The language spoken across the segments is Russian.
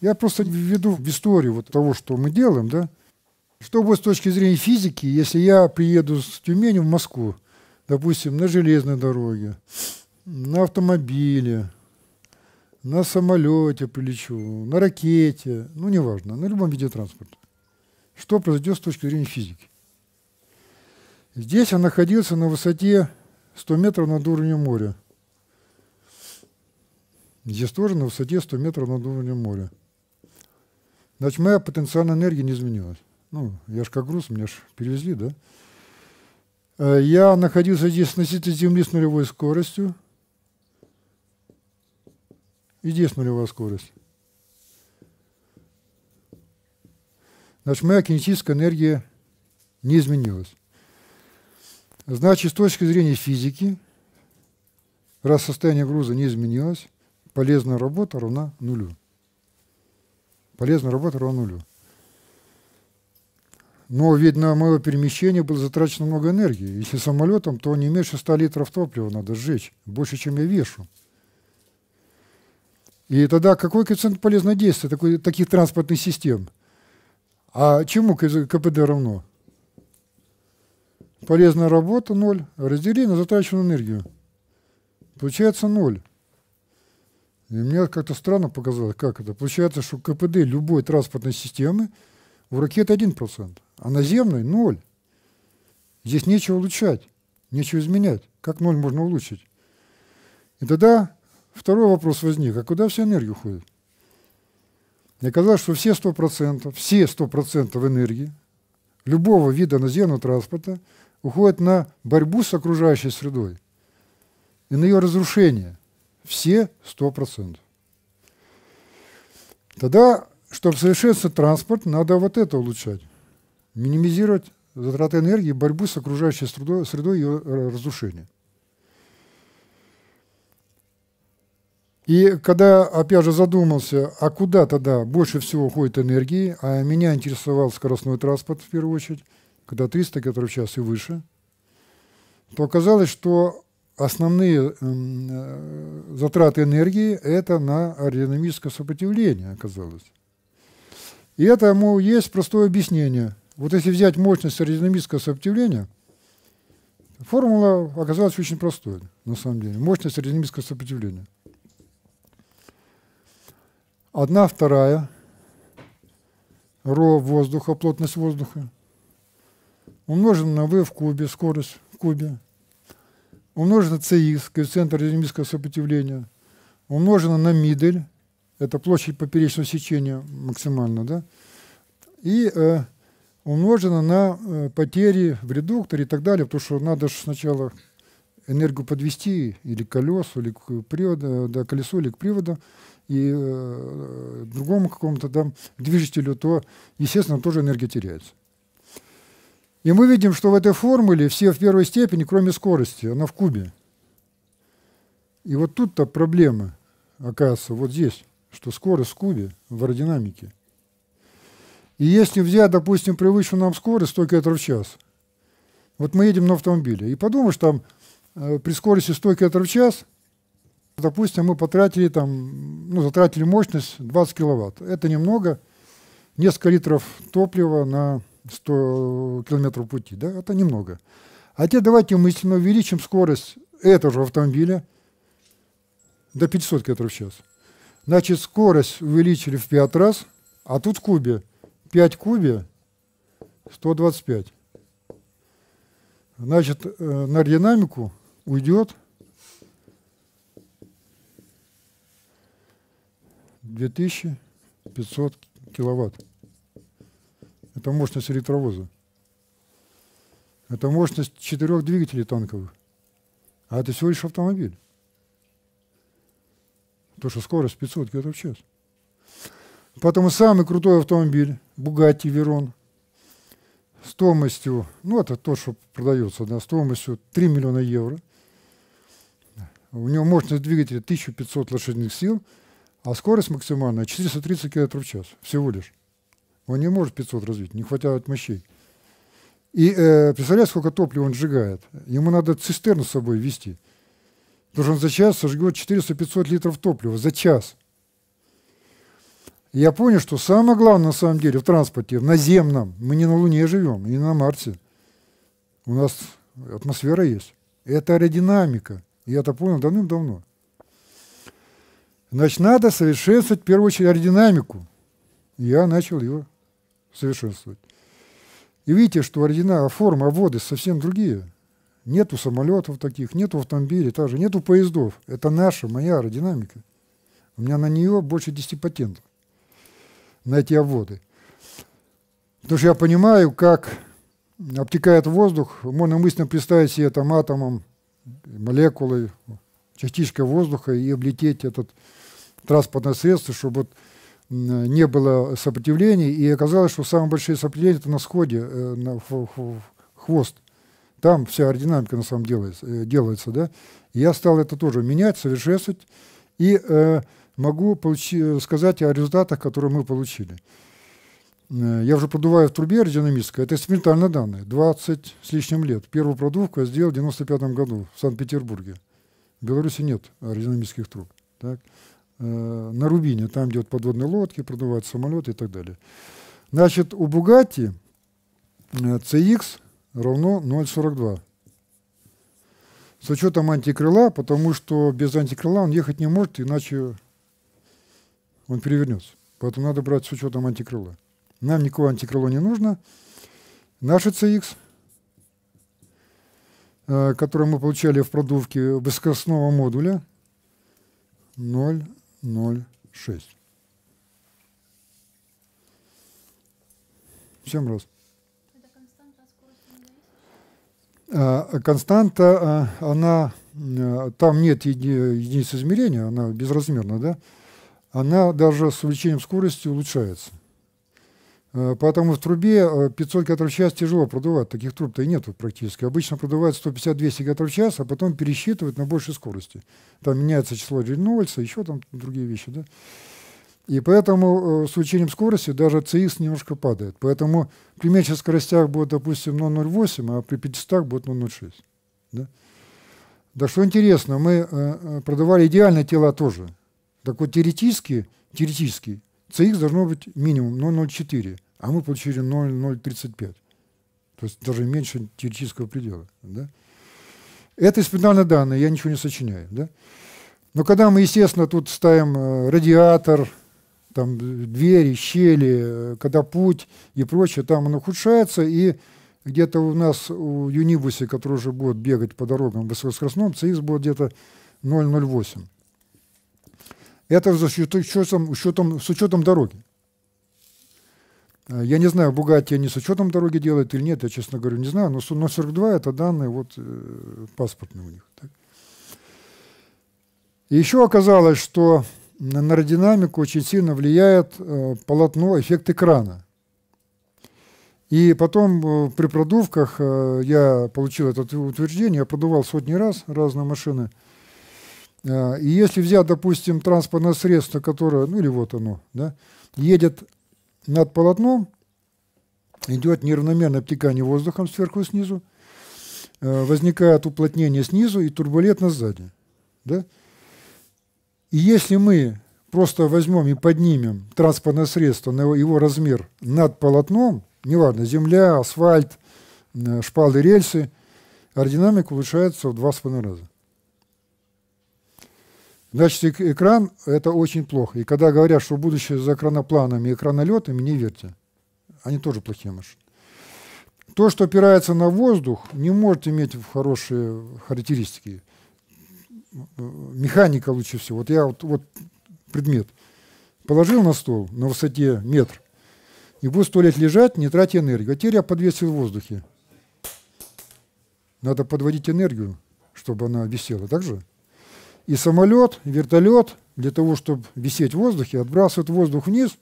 Я просто введу в историю вот того, что мы делаем, да, что будет с точки зрения физики, если я приеду с Тюмени в Москву, допустим, на железной дороге, на автомобиле, на самолете прилечу, на ракете, ну, неважно, на любом виде транспорта. Что произойдет с точки зрения физики? Здесь он находился на высоте 100 метров над уровнем моря. Здесь тоже на высоте 100 метров над уровнем моря. Значит, моя потенциальная энергия не изменилась. Ну, я же как груз, меня же перевезли, да? Э, я находился здесь относительно Земли с нулевой скоростью. И здесь нулевая скорость. Значит, моя кинетическая энергия не изменилась. Значит, с точки зрения физики, раз состояние груза не изменилось, полезная работа равна нулю. Полезная работа равно нулю. Но ведь на мое перемещение было затрачено много энергии. Если самолетом, то не меньше 100 литров топлива надо сжечь. Больше, чем я вешу. И тогда какой коэффициент полезного действия такой, таких транспортных систем? А чему КПД равно? Полезная работа – ноль, Раздели на затраченную энергию. Получается ноль. И мне как-то странно показалось, как это. Получается, что КПД любой транспортной системы у ракет 1%, а наземной – 0. Здесь нечего улучшать, нечего изменять. Как 0 можно улучшить? И тогда второй вопрос возник, а куда вся энергия уходит? И оказалось, что все 100%, все 100% энергии любого вида наземного транспорта уходят на борьбу с окружающей средой и на ее разрушение – все 100%. Тогда, чтобы совершенствовать транспорт, надо вот это улучшать. Минимизировать затраты энергии, борьбу с окружающей средой, средой ее э, разрушения. И когда, опять же, задумался, а куда тогда больше всего уходит энергии, а меня интересовал скоростной транспорт в первую очередь, когда 300 км в час и выше, то оказалось, что основные эм, э, затраты энергии это на аэродинамическое сопротивление оказалось. И этому есть простое объяснение. Вот если взять мощность аэродинамического сопротивления, формула оказалась очень простой, на самом деле. Мощность аэродинамического сопротивления. Одна вторая ро воздуха, плотность воздуха, умножена на v в кубе, скорость в кубе, умножено на ЦИС, коэффициент аэродинамического сопротивления, умножено на мидель, это площадь поперечного сечения максимально, да, и э, умножено на э, потери в редукторе и так далее, потому что надо же сначала энергию подвести или к колесу, или к приводу, э, да, колесу, или к приводу, и э, другому какому-то там движителю, то, естественно, тоже энергия теряется. И мы видим, что в этой формуле все в первой степени, кроме скорости, она в кубе. И вот тут-то проблема, оказывается, вот здесь, что скорость в кубе в аэродинамике. И если взять, допустим, привычную нам скорость 100 км в час, вот мы едем на автомобиле, и подумаешь, там э, при скорости 100 км в час, допустим, мы потратили там, ну, затратили мощность 20 киловатт. Это немного, несколько литров топлива на 100 километров пути, да, это немного. А теперь давайте мысленно увеличим скорость этого же автомобиля до 500 км в час, значит, скорость увеличили в 5 раз, а тут в кубе 5 кубе 125. Значит, э, на аэродинамику уйдет 2500 киловатт. Это мощность электровоза. Это мощность четырех двигателей танковых. А это всего лишь автомобиль. Потому что скорость 500 км в час. Поэтому самый крутой автомобиль, Bugatti Veyron, стоимостью, ну это то, что продается, да, стоимостью 3 миллиона евро. У него мощность двигателя 1500 лошадиных сил, а скорость максимальная 430 км в час всего лишь. Он не может 500 развить, не хватает мощей. И э, представляете, сколько топлива он сжигает? Ему надо цистерну с собой вести. Потому что он за час сожгет 400-500 литров топлива. За час. я понял, что самое главное на самом деле в транспорте, в наземном, мы не на Луне живем, не на Марсе. У нас атмосфера есть. Это аэродинамика. Я это понял давным-давно. Значит, надо совершенствовать в первую очередь аэродинамику. Я начал ее совершенствовать. И видите, что оригинальная форма обводы совсем другие. Нету самолетов таких, нету автомобилей, также нету поездов. Это наша, моя аэродинамика. У меня на нее больше 10 патентов, на эти обводы. Потому что я понимаю, как обтекает воздух. Можно мысленно представить себе там атомом, молекулой, частичкой воздуха и облететь этот транспортное средство, чтобы вот не было сопротивлений, и оказалось, что самые большие сопротивления это на сходе, э, на хвост. Там вся аэродинамика на самом деле э, делается. Да? Я стал это тоже менять, совершенствовать, и э, могу получи, э, сказать о результатах, которые мы получили. Я уже продуваю в трубе аэродинамической, это экспериментальные данные, 20 с лишним лет. Первую продувку я сделал в 95 году в Санкт-Петербурге. В Беларуси нет аэродинамических труб. Так? Э, на Рубине, там, где вот подводные лодки, продувают самолеты и так далее. Значит, у Бугатти CX э, равно 0,42. С учетом антикрыла, потому что без антикрыла он ехать не может, иначе он перевернется. Поэтому надо брать с учетом антикрыла. Нам никакого антикрыла не нужно. Наши CX, э, которые мы получали в продувке высокоскоростного модуля, 0, 0, 6. В раз? А, константа, а, она, а, там нет еди, единицы измерения, она безразмерна, да? Она даже с увеличением скорости улучшается. Э, поэтому в трубе 500 э, километров в час тяжело продувать. Таких труб-то и нет практически. Обычно продувают 150-200 километров в час, а потом пересчитывают на большей скорости. Там меняется число Рейнольдса, еще там другие вещи. Да? И поэтому э, с увеличением скорости даже ЦИС немножко падает. Поэтому при меньших скоростях будет, допустим, 0,08, а при 500 будет 0,06. Да? да что интересно, мы э, продавали идеальные тела тоже. Так вот теоретически, теоретически цих должно быть минимум 0,04 а мы получили 0,035. То есть даже меньше теоретического предела. Да? Это испытательные данные, я ничего не сочиняю. Да? Но когда мы, естественно, тут ставим э, радиатор, там, двери, щели, э, когда путь и прочее, там он ухудшается, и где-то у нас, у Юнибусе, который уже будет бегать по дорогам в высокоскоростном, ЦИС будет где-то 0,08. Это за счетом, с учетом дороги. Э, я не знаю, Бугатти они с учетом дороги делают или нет, я, честно говорю, не знаю, но, но 42 это данные вот э, паспортные у них. Так. И еще оказалось, что на аэродинамику очень сильно влияет э, полотно, эффект экрана. И потом э, при продувках э, я получил это утверждение, я продувал сотни раз разные машины. Э, и если взять, допустим, транспортное средство, которое, ну или вот оно, да, едет над полотном идет неравномерное обтекание воздухом сверху и снизу, э, возникает уплотнение снизу и турбулентность сзади. Да? И если мы просто возьмем и поднимем транспортное средство на его размер над полотном, неважно, земля, асфальт, э, шпалы, рельсы, аэродинамика улучшается в два с половиной раза. Значит, экран – это очень плохо. И когда говорят, что будущее за экранопланами и экранолетами, не верьте. Они тоже плохие машины. То, что опирается на воздух, не может иметь хорошие характеристики. Механика лучше всего. Вот я вот, вот предмет положил на стол на высоте метр и буду сто лет лежать, не тратя энергию. А теперь я подвесил в воздухе. Надо подводить энергию, чтобы она висела. Так же? И самолет, и вертолет для того, чтобы висеть в воздухе, отбрасывают воздух вниз,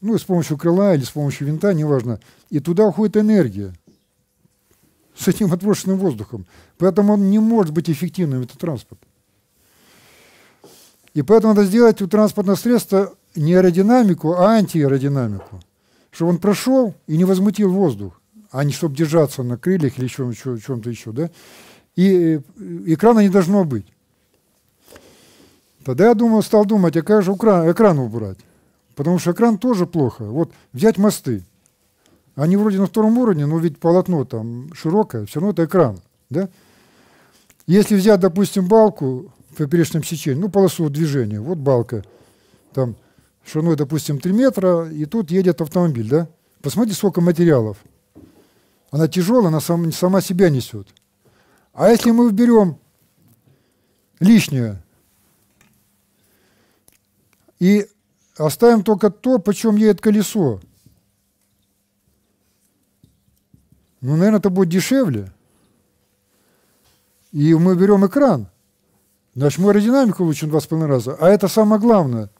ну, с помощью крыла или с помощью винта, неважно, и туда уходит энергия с этим отброшенным воздухом. Поэтому он не может быть эффективным, этот транспорт. И поэтому надо сделать у транспортного средства не аэродинамику, а антиаэродинамику. Чтобы он прошел и не возмутил воздух, а не чтобы держаться на крыльях или чем-то еще, чем еще. Да? И э, экрана не должно быть. Тогда я думал, стал думать, а как же экран, экран убрать? Потому что экран тоже плохо. Вот взять мосты. Они вроде на втором уровне, но ведь полотно там широкое, все равно это экран. Да? Если взять, допустим, балку в поперечном сечении, ну, полосу движения, вот балка, там шириной, допустим, 3 метра, и тут едет автомобиль, да? Посмотрите, сколько материалов. Она тяжелая, она сам, сама себя несет. А если мы берем лишнее, и оставим только то, почем едет колесо. Ну, наверное, это будет дешевле. И мы берем экран. Значит, мы аэродинамику улучшим два с половиной раза. А это самое главное.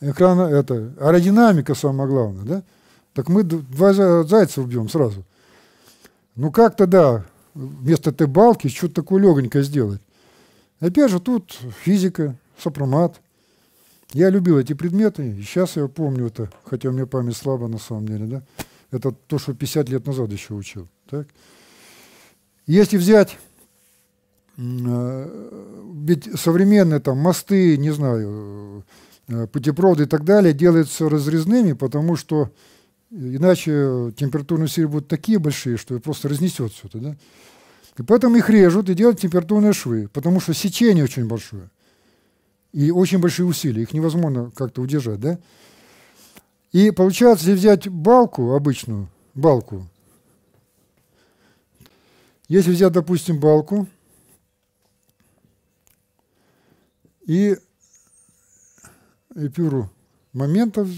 Экран это, аэродинамика самое главное, да? Так мы два зайца убьем сразу. Ну, как-то, да, вместо этой балки что-то такое легонькое сделать. Опять же, тут физика, сопромат – я любил эти предметы, и сейчас я помню это, хотя у меня память слаба на самом деле, да? Это то, что 50 лет назад еще учил. Так? Если взять э, ведь современные там мосты, не знаю, э, путепроводы и так далее делаются разрезными, потому что иначе температурные силы будут такие большие, что просто разнесет все это. Да? И поэтому их режут и делают температурные швы, потому что сечение очень большое. И очень большие усилия, их невозможно как-то удержать, да? И получается, если взять балку обычную, балку, если взять, допустим, балку и эпюру моментов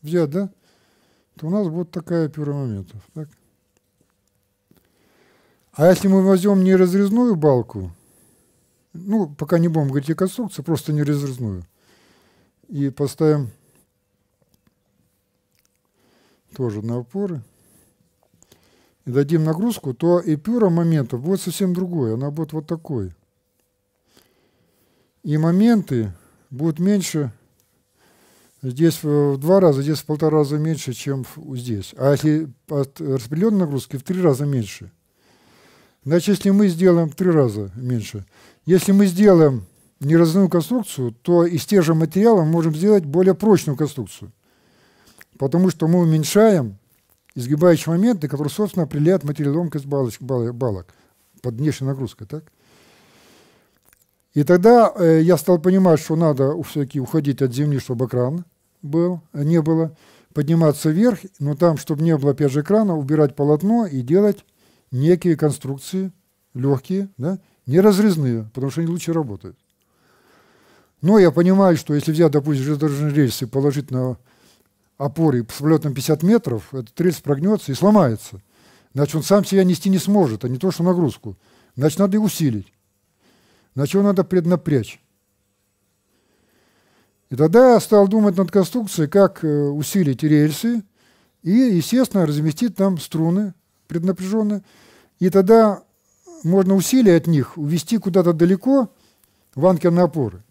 взять, да, то у нас будет такая эпюра моментов. Так? А если мы возьмем неразрезную балку, ну, пока не будем говорить конструкцию, просто не разрезную. И поставим тоже на опоры. И дадим нагрузку, то эпюра пюра момента будет совсем другой. Она будет вот такой. И моменты будут меньше здесь в два раза, здесь в полтора раза меньше, чем здесь. А если от распределенной нагрузки в три раза меньше. Значит, если мы сделаем в три раза меньше – если мы сделаем неразрывную конструкцию, то из тех же материалов мы можем сделать более прочную конструкцию, потому что мы уменьшаем изгибающие моменты, которые, собственно, определяют материаломкость балочек, балок под внешней нагрузкой. Так? И тогда э, я стал понимать, что надо все-таки уходить от земли, чтобы кран был, а не было, подниматься вверх, но там, чтобы не было, опять же, крана, убирать полотно и делать некие конструкции легкие, да, не разрезные, потому что они лучше работают. Но я понимаю, что если взять, допустим, железнодорожные рельсы и положить на опоре с полетом 50 метров, этот рельс прогнется и сломается. Значит, он сам себя нести не сможет, а не то, что нагрузку. Значит, надо и усилить. Значит, его надо преднапрячь. И тогда я стал думать над конструкцией, как э, усилить рельсы и, естественно, разместить там струны преднапряженные. И тогда можно усилия от них увести куда-то далеко в анкерные опоры.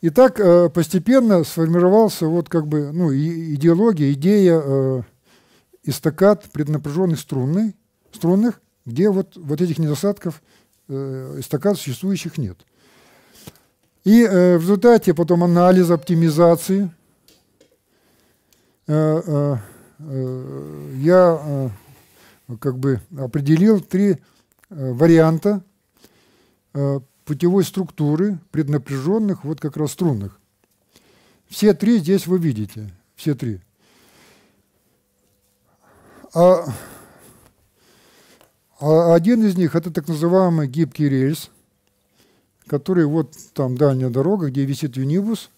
И так э, постепенно сформировался вот как бы ну, идеология, идея э, эстакад преднапряженных струнный, струнных, где вот, вот этих недостатков э, эстакад существующих нет. И э, в результате потом анализ оптимизации э, э, э, я э, Э, как бы определил три э, варианта э, путевой структуры преднапряженных, вот как раз струнных. Все три здесь вы видите, все три. А, а один из них – это так называемый гибкий рельс, который вот там дальняя дорога, где висит юнибус.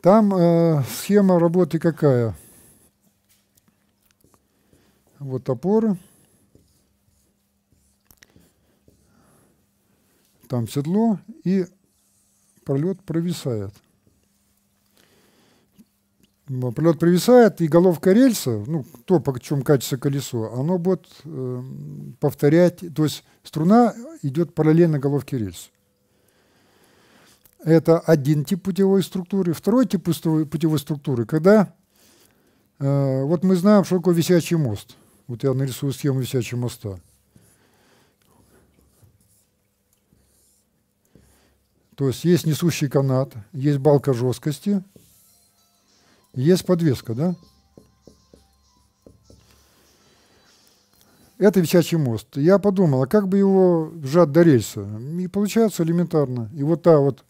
Там э, схема работы какая? Вот опоры – там седло, и пролет провисает. Пролет провисает, и головка рельса, ну, то, по чем катится колесо, оно будет э, повторять, то есть струна идет параллельно головке рельса. Это один тип путевой структуры. Второй тип путевой структуры, когда э, вот мы знаем, что такое висячий мост. Вот я нарисую схему висячего моста. То есть есть несущий канат, есть балка жесткости, есть подвеска, да? Это висячий мост. Я подумал, а как бы его сжать до рельса? И получается элементарно. И вот та вот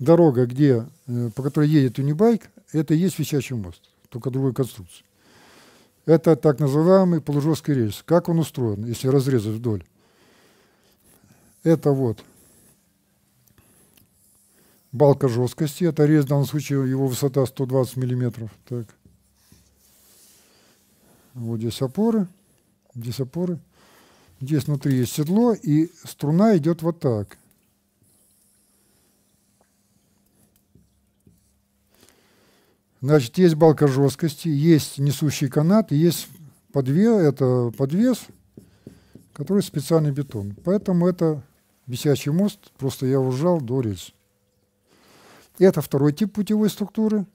дорога, где, э, по которой едет Унибайк, это и есть висячий мост, только другой конструкции. Это так называемый полужесткий рельс. Как он устроен, если разрезать вдоль? Это вот Балка жесткости, это рез, в данном случае его высота 120 мм. Так. Вот здесь опоры, здесь опоры. Здесь внутри есть седло, и струна идет вот так. Значит, есть балка жесткости, есть несущий канат, есть подвес, это подвес, который специальный бетон. Поэтому это висячий мост, просто я ужал до рельс. Это второй тип путевой структуры.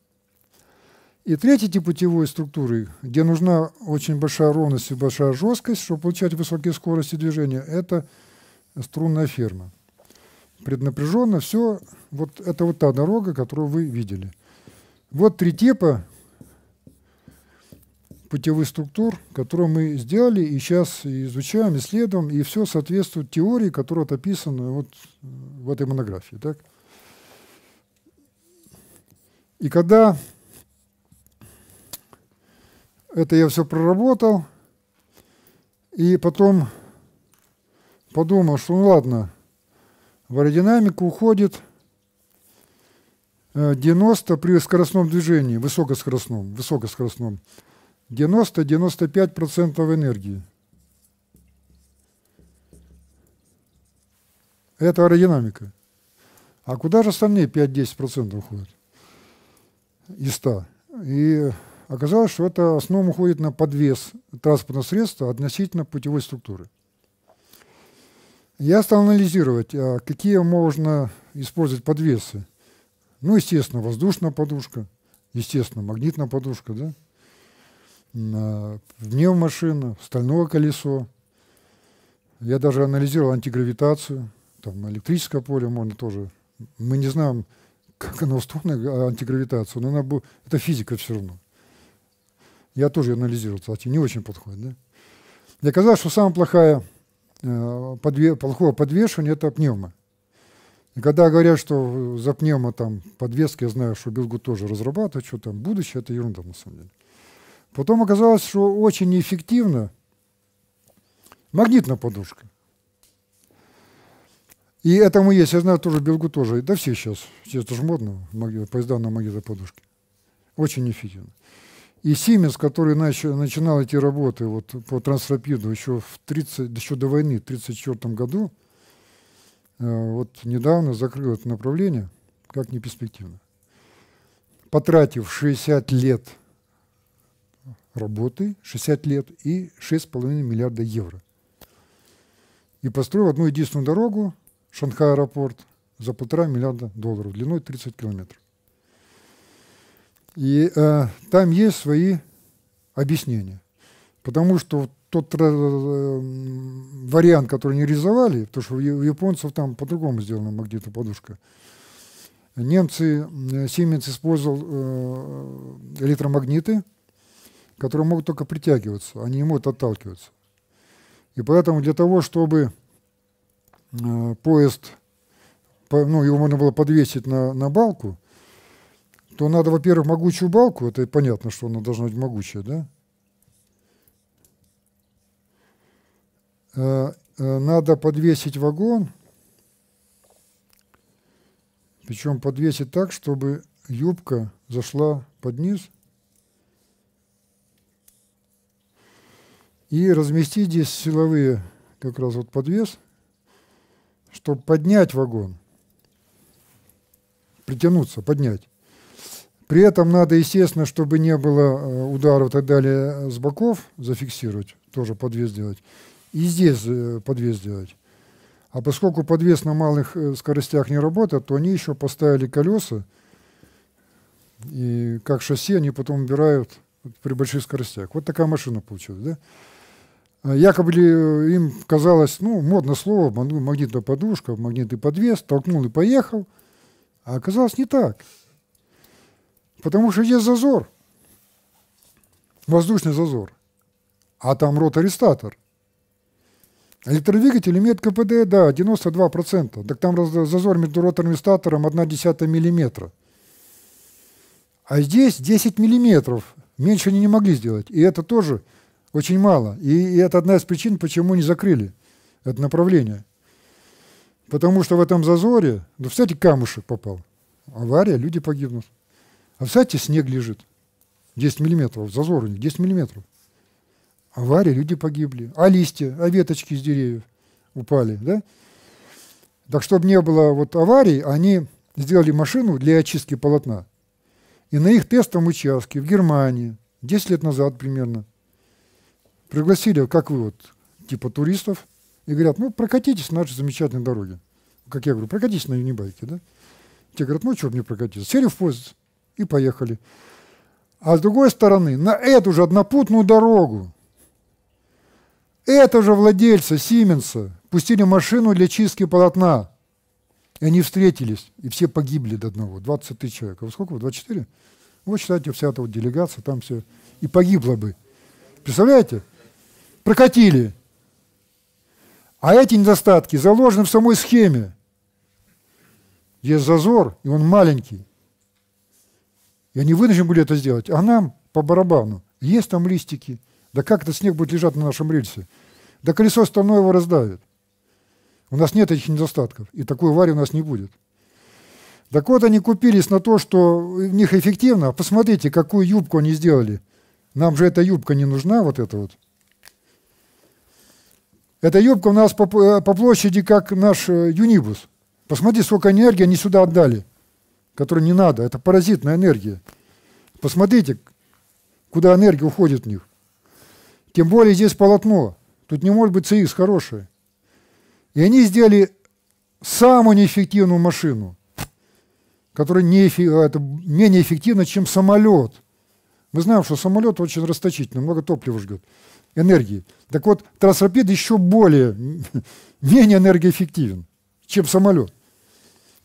И третий тип путевой структуры, где нужна очень большая ровность и большая жесткость, чтобы получать высокие скорости движения, это струнная ферма. Преднапряженно все, вот это вот та дорога, которую вы видели. Вот три типа путевых структур, которые мы сделали и сейчас изучаем, исследуем, и все соответствует теории, которая вот описана вот в этой монографии. Так? И когда это я все проработал, и потом подумал, что ну ладно, в аэродинамику уходит 90 э, при скоростном движении, высокоскоростном, высокоскоростном, 90-95% энергии. Это аэродинамика. А куда же остальные 5-10% уходят? ИСТА. И оказалось, что это основа уходит на подвес транспортного средства относительно путевой структуры. Я стал анализировать, а, какие можно использовать подвесы. Ну, естественно, воздушная подушка, естественно, магнитная подушка, да? А, пневмашина, стальное колесо. Я даже анализировал антигравитацию, там электрическое поле можно тоже. Мы не знаем, как она устроена, э, антигравитацию, но она бы, это физика все равно. Я тоже анализировал, кстати, не очень подходит. Да? И оказалось, что самая плохая э, подве, плохое подвешивание – это пневма. И когда говорят, что за пневмо там подвески, я знаю, что Билгу тоже разрабатывает, что там будущее, это ерунда на самом деле. Потом оказалось, что очень неэффективно магнитная подушка. И этому есть. Я знаю, тоже белгу тоже. Да все сейчас. это тоже модно. Поезда на магнитой подушке. Очень эффективно. И Сименс, который начал, начинал эти работы вот, по трансрапиду еще, в 30, еще до войны, в 1934 году, э, вот недавно закрыл это направление, как не перспективно. Потратив 60 лет работы, 60 лет и 6,5 миллиарда евро. И построил одну единственную дорогу, Шанхай аэропорт за полтора миллиарда долларов, длиной 30 километров. И э, там есть свои объяснения. Потому что тот э, вариант, который они рисовали, потому что у японцев там по-другому сделана магнитоподушка, немцы, Сименс использовал э, электромагниты, которые могут только притягиваться, они не могут отталкиваться. И поэтому для того, чтобы Э, поезд, ну, его можно было подвесить на, на балку, то надо, во-первых, могучую балку, это понятно, что она должна быть могучая, да? Э, э, надо подвесить вагон, причем подвесить так, чтобы юбка зашла под низ. И разместить здесь силовые как раз вот подвес чтобы поднять вагон, притянуться, поднять. При этом надо, естественно, чтобы не было э, ударов и так далее э, с боков зафиксировать, тоже подвес сделать И здесь э, подвес сделать. А поскольку подвес на малых скоростях не работает, то они еще поставили колеса, и как шасси они потом убирают при больших скоростях. Вот такая машина получилась, да? А якобы э, им казалось, ну, модно слово, ну, магнитная подушка, магнитный подвес, толкнул и поехал. А оказалось не так. Потому что есть зазор, воздушный зазор, а там ротарестатор. Электродвигатель имеет КПД, да, 92%. Так там зазор между ротором и статором 1,1 мм. А здесь 10 мм. Меньше они не могли сделать. И это тоже очень мало. И, это одна из причин, почему не закрыли это направление. Потому что в этом зазоре, ну, кстати, камушек попал. Авария, люди погибнут. А, кстати, снег лежит. 10 миллиметров, зазор у них 10 миллиметров. Авария, люди погибли. А листья, а веточки из деревьев упали, да? Так, чтобы не было вот аварий, они сделали машину для очистки полотна. И на их тестовом участке в Германии 10 лет назад примерно Пригласили, как вы, вот, типа туристов, и говорят, ну, прокатитесь на нашей замечательной дороге. Как я говорю, прокатитесь на юнибайке, да? Те говорят, ну, а что мне прокатиться? Сели в поезд и поехали. А с другой стороны, на эту же однопутную дорогу, это же владельца Сименса пустили машину для чистки полотна. И они встретились, и все погибли до одного, 20 тысяч человек. А сколько вы, 24? Вот, считайте, вся эта вот делегация там все и погибла бы. Представляете? прокатили. А эти недостатки заложены в самой схеме. Есть зазор, и он маленький. И они вынуждены были это сделать. А нам по барабану. Есть там листики. Да как этот снег будет лежать на нашем рельсе? Да колесо стальное его раздавит. У нас нет этих недостатков. И такой аварии у нас не будет. Так вот, они купились на то, что у них эффективно. А посмотрите, какую юбку они сделали. Нам же эта юбка не нужна, вот эта вот. Эта юбка у нас по, э, по площади, как наш э, юнибус. Посмотри, сколько энергии они сюда отдали, которую не надо. Это паразитная энергия. Посмотрите, куда энергия уходит в них. Тем более здесь полотно. Тут не может быть ЦИС хорошее. И они сделали самую неэффективную машину, которая не, э, это менее эффективна, чем самолет. Мы знаем, что самолет очень расточительный, много топлива ждет энергии. Так вот, трансрапид еще более, менее энергоэффективен, чем самолет.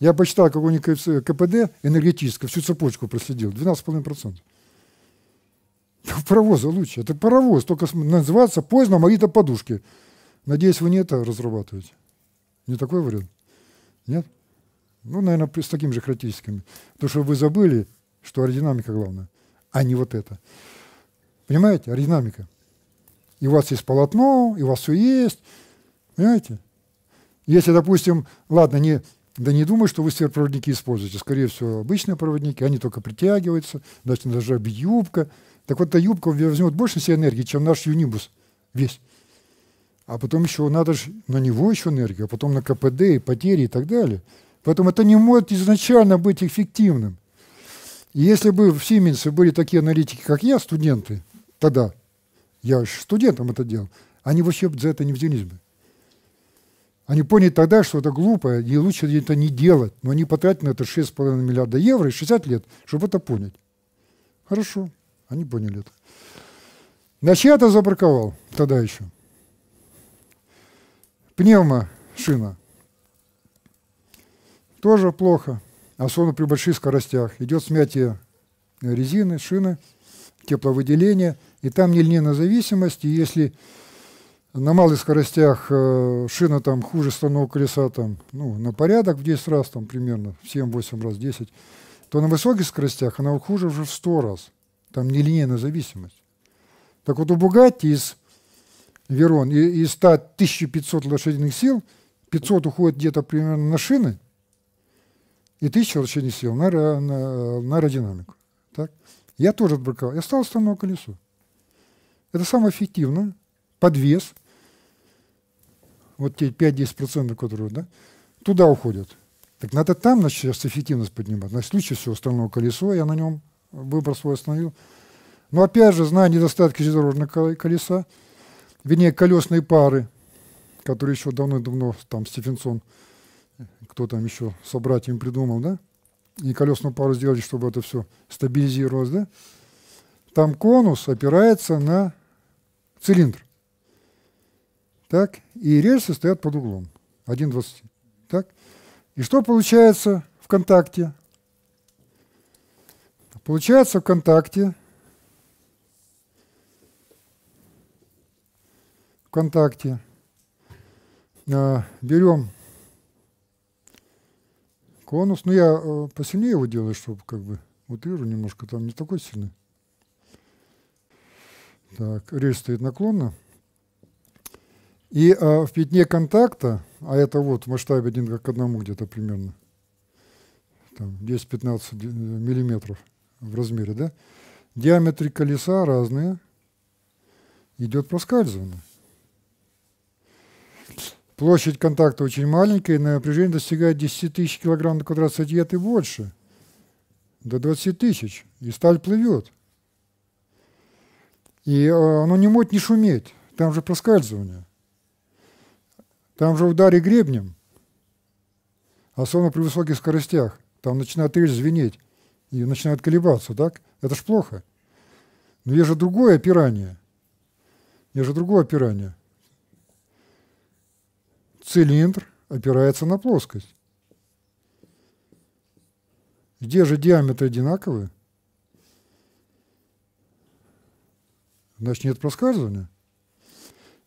Я почитал, как у них КПД энергетическое, всю цепочку проследил, 12,5%. Ну, Паровоза лучше. Это паровоз, только называется поезд на моей-то подушке. Надеюсь, вы не это разрабатываете. Не такой вариант? Нет? Ну, наверное, с такими же характеристиками. Потому что вы забыли, что аэродинамика главная, а не вот это. Понимаете? Аэродинамика и у вас есть полотно, и у вас все есть. Понимаете? Если, допустим, ладно, не, да не думай, что вы сверхпроводники используете. Скорее всего, обычные проводники, они только притягиваются, значит, даже юбка. Так вот, эта юбка возьмет больше всей энергии, чем наш юнибус весь. А потом еще надо же на него еще энергию, а потом на КПД и потери и так далее. Поэтому это не может изначально быть эффективным. И если бы в Сименсе были такие аналитики, как я, студенты, тогда, я студентам это делал, они вообще за это не взялись бы. Они поняли тогда, что это глупо, и лучше это не делать. Но они потратили на это 6,5 миллиарда евро и 60 лет, чтобы это понять. Хорошо, они поняли это. На я это забраковал тогда еще. Пневма шина. Тоже плохо, особенно при больших скоростях. Идет смятие резины, шины, тепловыделение – и там не зависимость. и если на малых скоростях э, шина там хуже станового колеса там, ну, на порядок в 10 раз там примерно, в 7-8 раз, 10, то на высоких скоростях она хуже уже в 100 раз. Там нелинейная зависимость. Так вот у Бугатти из Верон, из 100 1500 лошадиных сил, 500 уходит где-то примерно на шины, и 1000 лошадиных сил на, на, на аэродинамику. Так? Я тоже отбраковал. Я стал стальное колесо. Это самое эффективное. Подвес. Вот те 5-10%, которые, да, туда уходят. Так надо там, значит, сейчас эффективность поднимать. На случай все остальное колесо, я на нем выбор свой остановил. Но опять же, зная недостатки железнодорожного колеса, вернее, колесные пары, которые еще давно-давно там Стефенсон, кто там еще собрать им придумал, да, и колесную пару сделали, чтобы это все стабилизировалось, да, там конус опирается на цилиндр. Так, и рельсы стоят под углом 1,20. Так, и что получается в контакте? Получается в контакте ВКонтакте. А, э, берем конус. Ну, я а, посильнее его делаю, чтобы как бы утрирую немножко, там не такой сильный. Так, рельс стоит наклонно. И а, в пятне контакта, а это вот в масштабе 1 к одному где-то примерно, там 10-15 э, миллиметров в размере, да, диаметры колеса разные, идет проскальзывание. Площадь контакта очень маленькая, напряжение достигает 10 тысяч килограмм на квадрат сантиметр и больше, до 20 тысяч, и сталь плывет. И э, оно не может не шуметь. Там же проскальзывание. Там же удары гребнем. Особенно а при высоких скоростях. Там начинает речь звенеть. И начинает колебаться, так? Это ж плохо. Но есть же другое опирание. Есть же другое опирание. Цилиндр опирается на плоскость. Где же диаметры одинаковые? значит, нет проскальзывания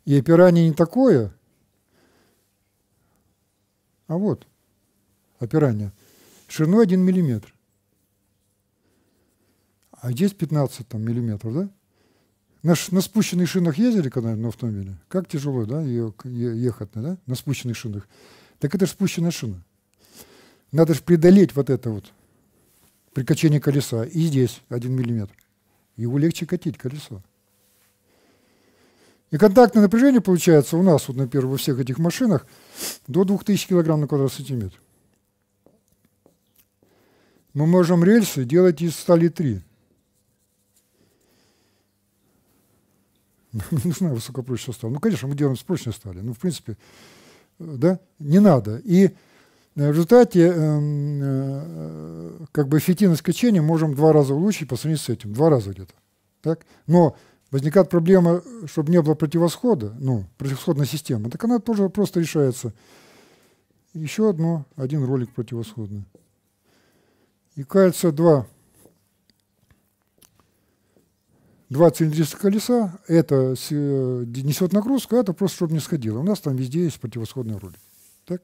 И опирание не такое, а вот опирание. Шириной 1 миллиметр. А здесь 15 там, миллиметров, да? На, на спущенных шинах ездили когда на автомобиле? Как тяжело, да, ее, ехать, да, на спущенных шинах. Так это же спущенная шина. Надо же преодолеть вот это вот при колеса. И здесь 1 миллиметр. Его легче катить колесо. И контактное напряжение получается у нас, вот, на первых во всех этих машинах, до 2000 кг на квадратный сантиметр. Мы можем рельсы делать из ну, стали 3. знаю, высокопрочная сталь. Ну, конечно, мы делаем с прочной стали. Ну, в принципе, да, не надо. И э, в результате э, э, как бы эффективность качения можем два раза улучшить по сравнению с этим. Два раза где-то. Так? Но возникает проблема, чтобы не было противосхода, ну, противосходная система, так она тоже просто решается. Еще одно, один ролик противосходный. И кажется, два, два цилиндрических колеса, это э, несет нагрузку, а это просто, чтобы не сходило. У нас там везде есть противосходный ролик. Так?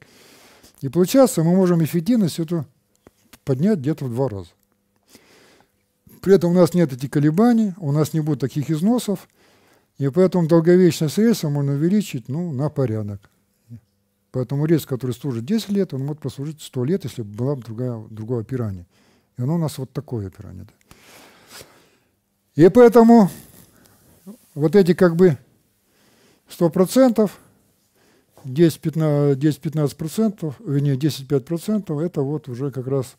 И получается, мы можем эффективность эту поднять где-то в два раза. При этом у нас нет этих колебаний, у нас не будет таких износов, и поэтому долговечное средство можно увеличить ну, на порядок. Поэтому рез, который служит 10 лет, он может прослужить 100 лет, если бы была другая, другое опирание. И оно у нас вот такое опирание. Да. И поэтому вот эти как бы 100%, 10-15%, вернее 10-5% это вот уже как раз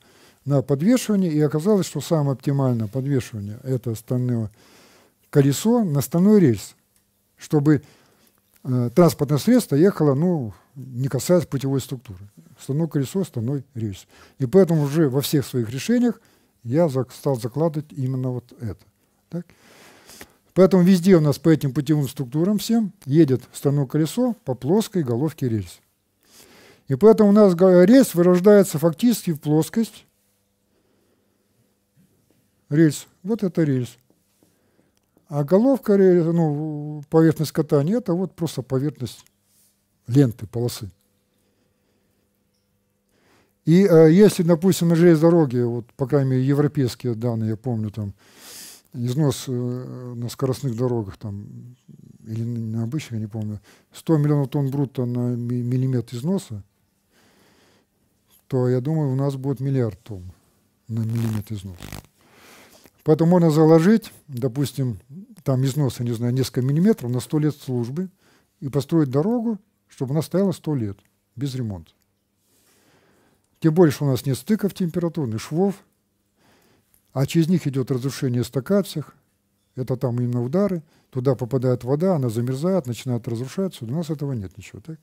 на подвешивание, и оказалось, что самое оптимальное подвешивание – это стальное колесо на стальной рельс, чтобы э, транспортное средство ехало, ну, не касаясь путевой структуры. Стальное колесо, стальной рельс. И поэтому уже во всех своих решениях я стал закладывать именно вот это. Так? Поэтому везде у нас по этим путевым структурам всем едет стальное колесо по плоской головке рельс. И поэтому у нас рельс вырождается фактически в плоскость, рельс, вот это рельс. А головка рельса, ну, поверхность катания, это вот просто поверхность ленты, полосы. И э, если, допустим, на железной дороге, вот, по крайней мере, европейские данные, я помню, там, износ э, на скоростных дорогах, там, или на обычных, я не помню, 100 миллионов тонн брутто на миллиметр износа, то, я думаю, у нас будет миллиард тонн на миллиметр износа. Поэтому можно заложить, допустим, там износа, не знаю, несколько миллиметров на 100 лет службы и построить дорогу, чтобы она стояла 100 лет без ремонта. Тем более, что у нас нет стыков температурных, швов, а через них идет разрушение эстакад это там именно удары, туда попадает вода, она замерзает, начинает разрушаться, у нас этого нет ничего, так?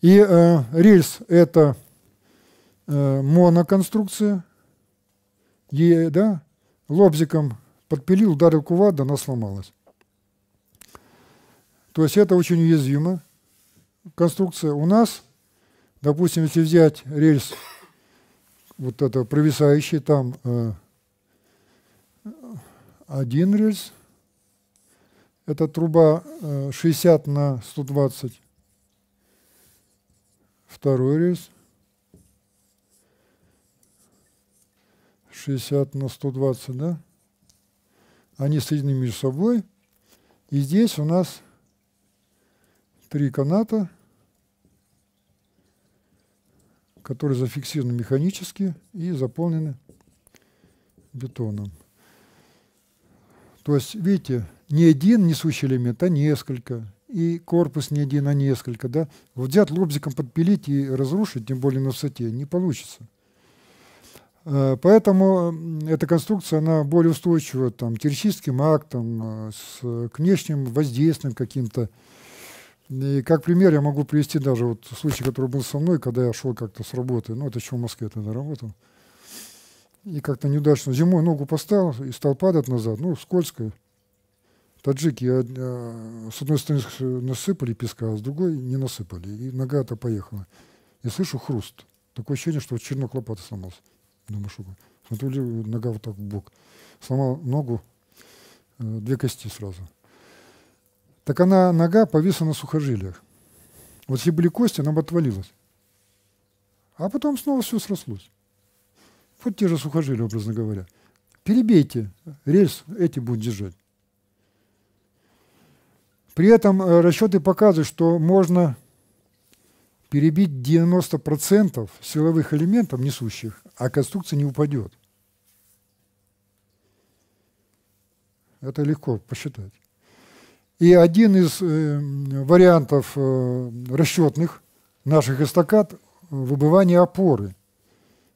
И э, рельс – это э, моноконструкция, и, да, лобзиком подпилил, ударил куварда, она сломалась. То есть это очень уязвимо. Конструкция у нас, допустим, если взять рельс вот это провисающий, там э, один рельс, это труба э, 60 на 120, второй рельс 60 на 120, да? Они соединены между собой. И здесь у нас три каната, которые зафиксированы механически и заполнены бетоном. То есть, видите, не один несущий элемент, а несколько. И корпус не один, а несколько. Да? Вот взять лобзиком подпилить и разрушить, тем более на высоте, не получится. Э, поэтому эта конструкция, она более устойчива там, террористическим актам, э, с, к внешним воздействием каким-то. И как пример я могу привести даже вот случай, который был со мной, когда я шел как-то с работы. Ну, это еще в Москве тогда работал. И как-то неудачно зимой ногу поставил и стал падать назад. Ну, скользко. Таджики я, э, я, с одной стороны насыпали песка, а с другой не насыпали. И нога-то поехала. и слышу хруст. Такое ощущение, что вот чернок лопаты сломался. Думаю, что Смотрю, нога вот так в бок. Сломал ногу, э, две кости сразу. Так она, нога повисла на сухожилиях. Вот если были кости, она бы отвалилась. А потом снова все срослось. Вот те же сухожилия, образно говоря. Перебейте, рельс эти будут держать. При этом э, расчеты показывают, что можно перебить 90% силовых элементов несущих, а конструкция не упадет. Это легко посчитать. И один из э, вариантов э, расчетных наших эстакад – выбывание опоры.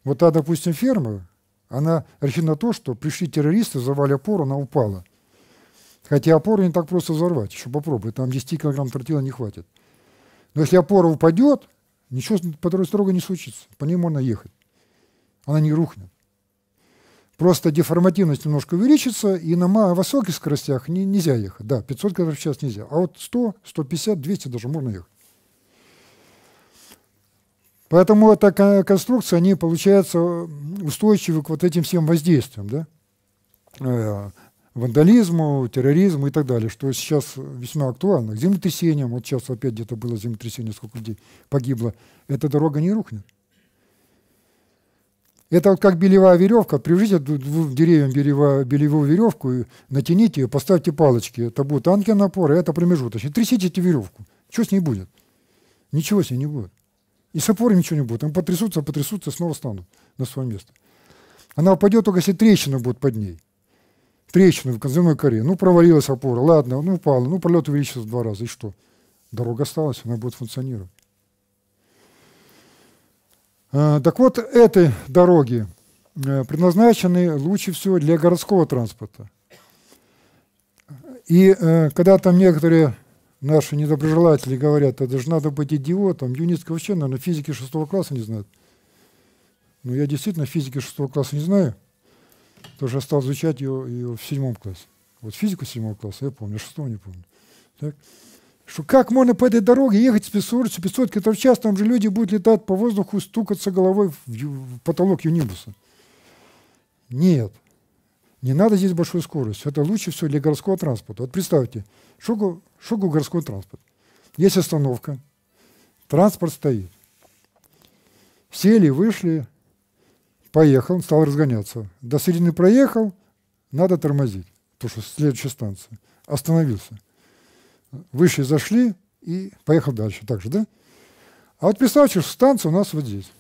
Вот та, допустим, ферма, она рассчитана на то, что пришли террористы, взорвали опору, она упала. Хотя опору не так просто взорвать, еще попробуй, там 10 килограмм тротила не хватит. Но если опора упадет, ничего по дороге строго не случится, по ней можно ехать она не рухнет. Просто деформативность немножко увеличится, и на высоких скоростях не, нельзя ехать. Да, 500 км в час нельзя. А вот 100, 150, 200 даже можно ехать. Поэтому эта конструкция, они получаются устойчивы к вот этим всем воздействиям, да? Э, вандализму, терроризму и так далее, что сейчас весьма актуально. К землетрясениям, вот сейчас опять где-то было землетрясение, сколько людей погибло, эта дорога не рухнет. Это вот как белевая веревка. Привяжите двум деревьям белевую, белевую веревку, и натяните ее, поставьте палочки. Это будет анкин опора, это промежуточный. Трясите эту веревку. Что с ней будет? Ничего с ней не будет. И с опорой ничего не будет. Они потрясутся, потрясутся, снова станут на свое место. Она упадет только, если трещина будет под ней. Трещина в конземной коре. Ну, провалилась опора. Ладно, ну, упала. Ну, пролет увеличился в два раза. И что? Дорога осталась, она будет функционировать. А, так вот, эти дороги э, предназначены лучше всего для городского транспорта. И э, когда там некоторые наши недоброжелатели говорят, это же надо быть идиотом, Юницкий вообще, наверное, физики шестого класса не знает. Но ну, я действительно физики шестого класса не знаю, тоже стал изучать ее, ее в седьмом классе. Вот физику седьмого класса я помню, а шестого не помню. Так? Что как можно по этой дороге ехать с Песорца, 500 км в час, там же люди будут летать по воздуху, стукаться головой в, в потолок Юнибуса. Нет. Не надо здесь большую скорость. Это лучше всего для городского транспорта. Вот представьте, что городской транспорт? Есть остановка, транспорт стоит. Сели, вышли, поехал, стал разгоняться. До середины проехал, надо тормозить, потому что следующая станция. Остановился выше зашли и поехал дальше также, да? А вот представьте, что станция у нас вот здесь.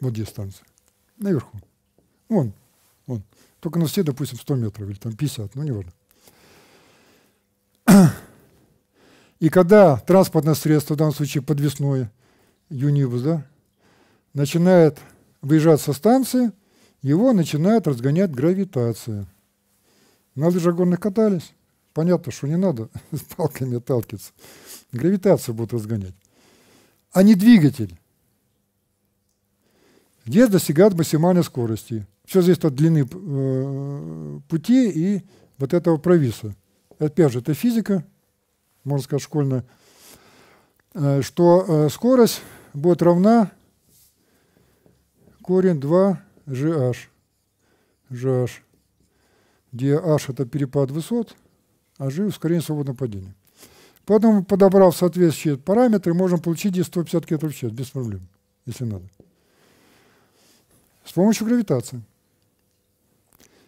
Вот здесь станция. Наверху. Вон, вон. Только на все, допустим, 100 метров или там 50, ну, неважно. И когда транспортное средство, в данном случае подвесное, Юнибус, да, начинает выезжать со станции, его начинает разгонять гравитация. На лыжах горных катались? Понятно, что не надо с палками отталкиваться. гравитация будет разгонять. А не двигатель. где достигают максимальной скорости. Все зависит от длины э, пути и вот этого провиса. Опять же, это физика, можно сказать, школьная, э, что э, скорость будет равна корень 2 GH. GH, где H – это перепад высот – а жив с свободного падения. Поэтому, подобрав соответствующие параметры, можем получить 150 км в час без проблем, если надо. С помощью гравитации.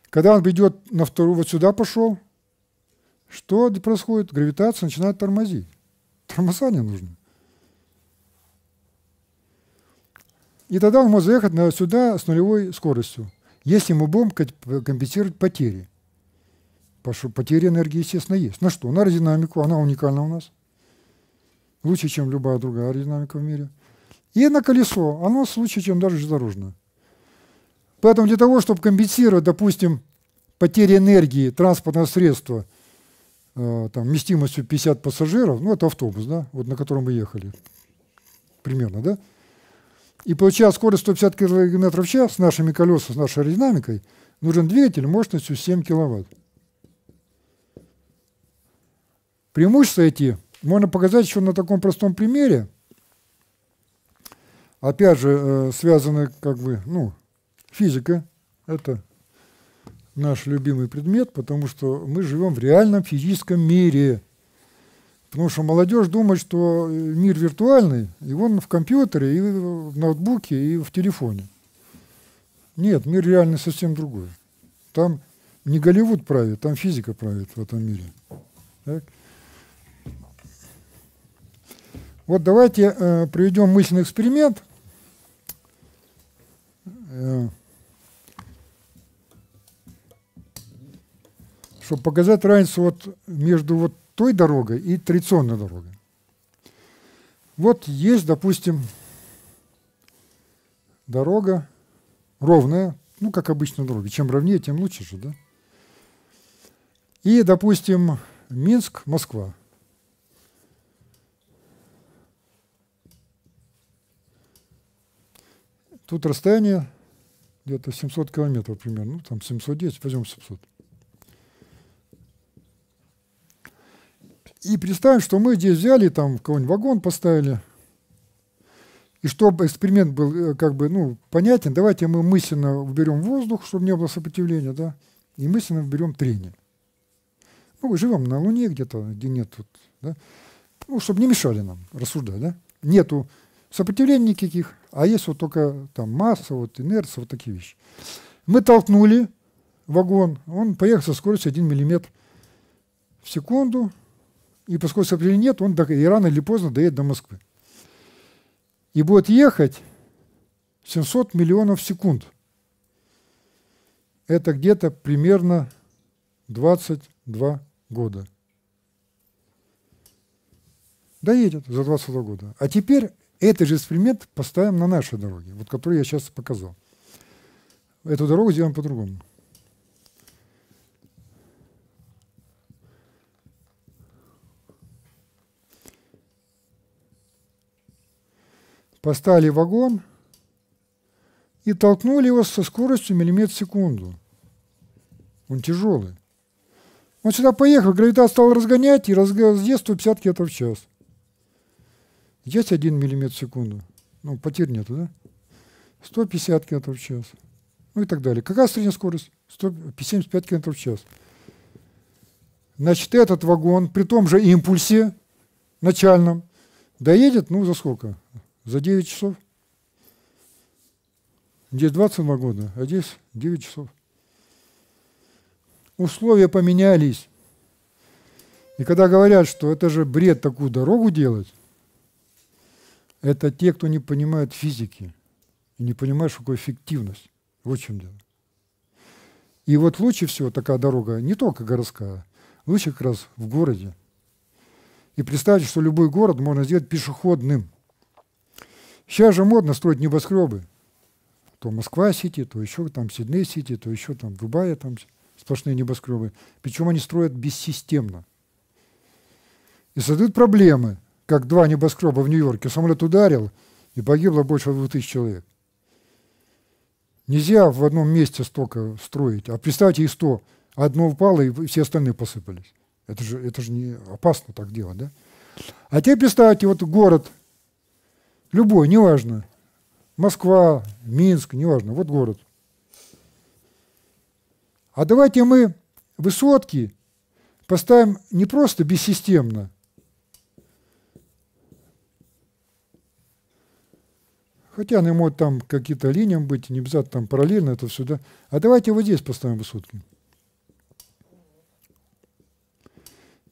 Когда он идет на вторую, вот сюда пошел, что происходит? Гравитация начинает тормозить. Тормоза не нужны. И тогда он может заехать на, сюда с нулевой скоростью, если мы будем компенсировать потери. Потеря энергии, естественно, есть. На что? На аэродинамику. Она уникальна у нас. Лучше, чем любая другая аэродинамика в мире. И на колесо. Оно лучше, чем даже железнодорожное. Поэтому для того, чтобы компенсировать, допустим, потери энергии транспортного средства э, там, вместимостью 50 пассажиров, ну, это автобус, да, вот на котором мы ехали, примерно, да, и получая скорость 150 км в час с нашими колесами, с нашей аэродинамикой, нужен двигатель мощностью 7 киловатт. Преимущества эти можно показать еще на таком простом примере. Опять же, э, связаны как бы, ну, физика. Это наш любимый предмет, потому что мы живем в реальном физическом мире. Потому что молодежь думает, что э, мир виртуальный, и он в компьютере, и в ноутбуке, и в телефоне. Нет, мир реальный совсем другой. Там не Голливуд правит, там физика правит в этом мире. Так? Вот давайте э, проведем мысленный эксперимент. Э, чтобы показать разницу вот между вот той дорогой и традиционной дорогой. Вот есть, допустим, дорога ровная, ну, как обычно дорога. Чем ровнее, тем лучше же, да? И, допустим, Минск, Москва – Тут расстояние где-то 700 километров примерно, ну, там 710, возьмем 700. И представим, что мы здесь взяли, там кого-нибудь вагон поставили. И чтобы эксперимент был э, как бы ну, понятен, давайте мы мысленно уберем воздух, чтобы не было сопротивления, да, и мысленно уберем трение. Ну, мы живем на Луне где-то, где нет, вот, да? ну, чтобы не мешали нам рассуждать, да? Нету Сопротивлений никаких, а есть вот только там масса, вот инерция, вот такие вещи. Мы толкнули вагон, он поехал со скоростью 1 мм в секунду, и поскольку сопротивления нет, он до, и рано или поздно доедет до Москвы. И будет ехать 700 миллионов секунд. Это где-то примерно 22 года. Доедет за 22 года. А теперь этот же эксперимент поставим на нашей дороге, вот которую я сейчас показал. Эту дорогу сделаем по-другому. Поставили вагон и толкнули его со скоростью миллиметр в секунду. Он тяжелый. Он сюда поехал, гравитация стала разгонять, и разгон с детства км в час. Есть 1 миллиметр в секунду? Ну, потерь нету, да? 150 км в час. Ну и так далее. Какая средняя скорость? 175 км в час. Значит, этот вагон при том же импульсе начальном доедет, ну, за сколько? За 9 часов. Здесь 20 вагона, а здесь 9 часов. Условия поменялись. И когда говорят, что это же бред такую дорогу делать, это те, кто не понимает физики и не понимает, что такое эффективность. Вот в чем дело. И вот лучше всего такая дорога не только городская, лучше как раз в городе. И представьте, что любой город можно сделать пешеходным. Сейчас же модно строить небоскребы. То Москва-Сити, то еще там Сидней-Сити, то еще там Дубая, там сплошные небоскребы. Причем они строят бессистемно. И создают проблемы как два небоскреба в Нью-Йорке. Самолет ударил, и погибло больше двух тысяч человек. Нельзя в одном месте столько строить. А представьте, и сто. Одно упало, и все остальные посыпались. Это же, это же не опасно так делать, да? А теперь представьте, вот город, любой, неважно, Москва, Минск, неважно, вот город. А давайте мы высотки поставим не просто бессистемно, Хотя они могут там какие-то линиям быть, не обязательно там параллельно это сюда. А давайте вот здесь поставим высотки.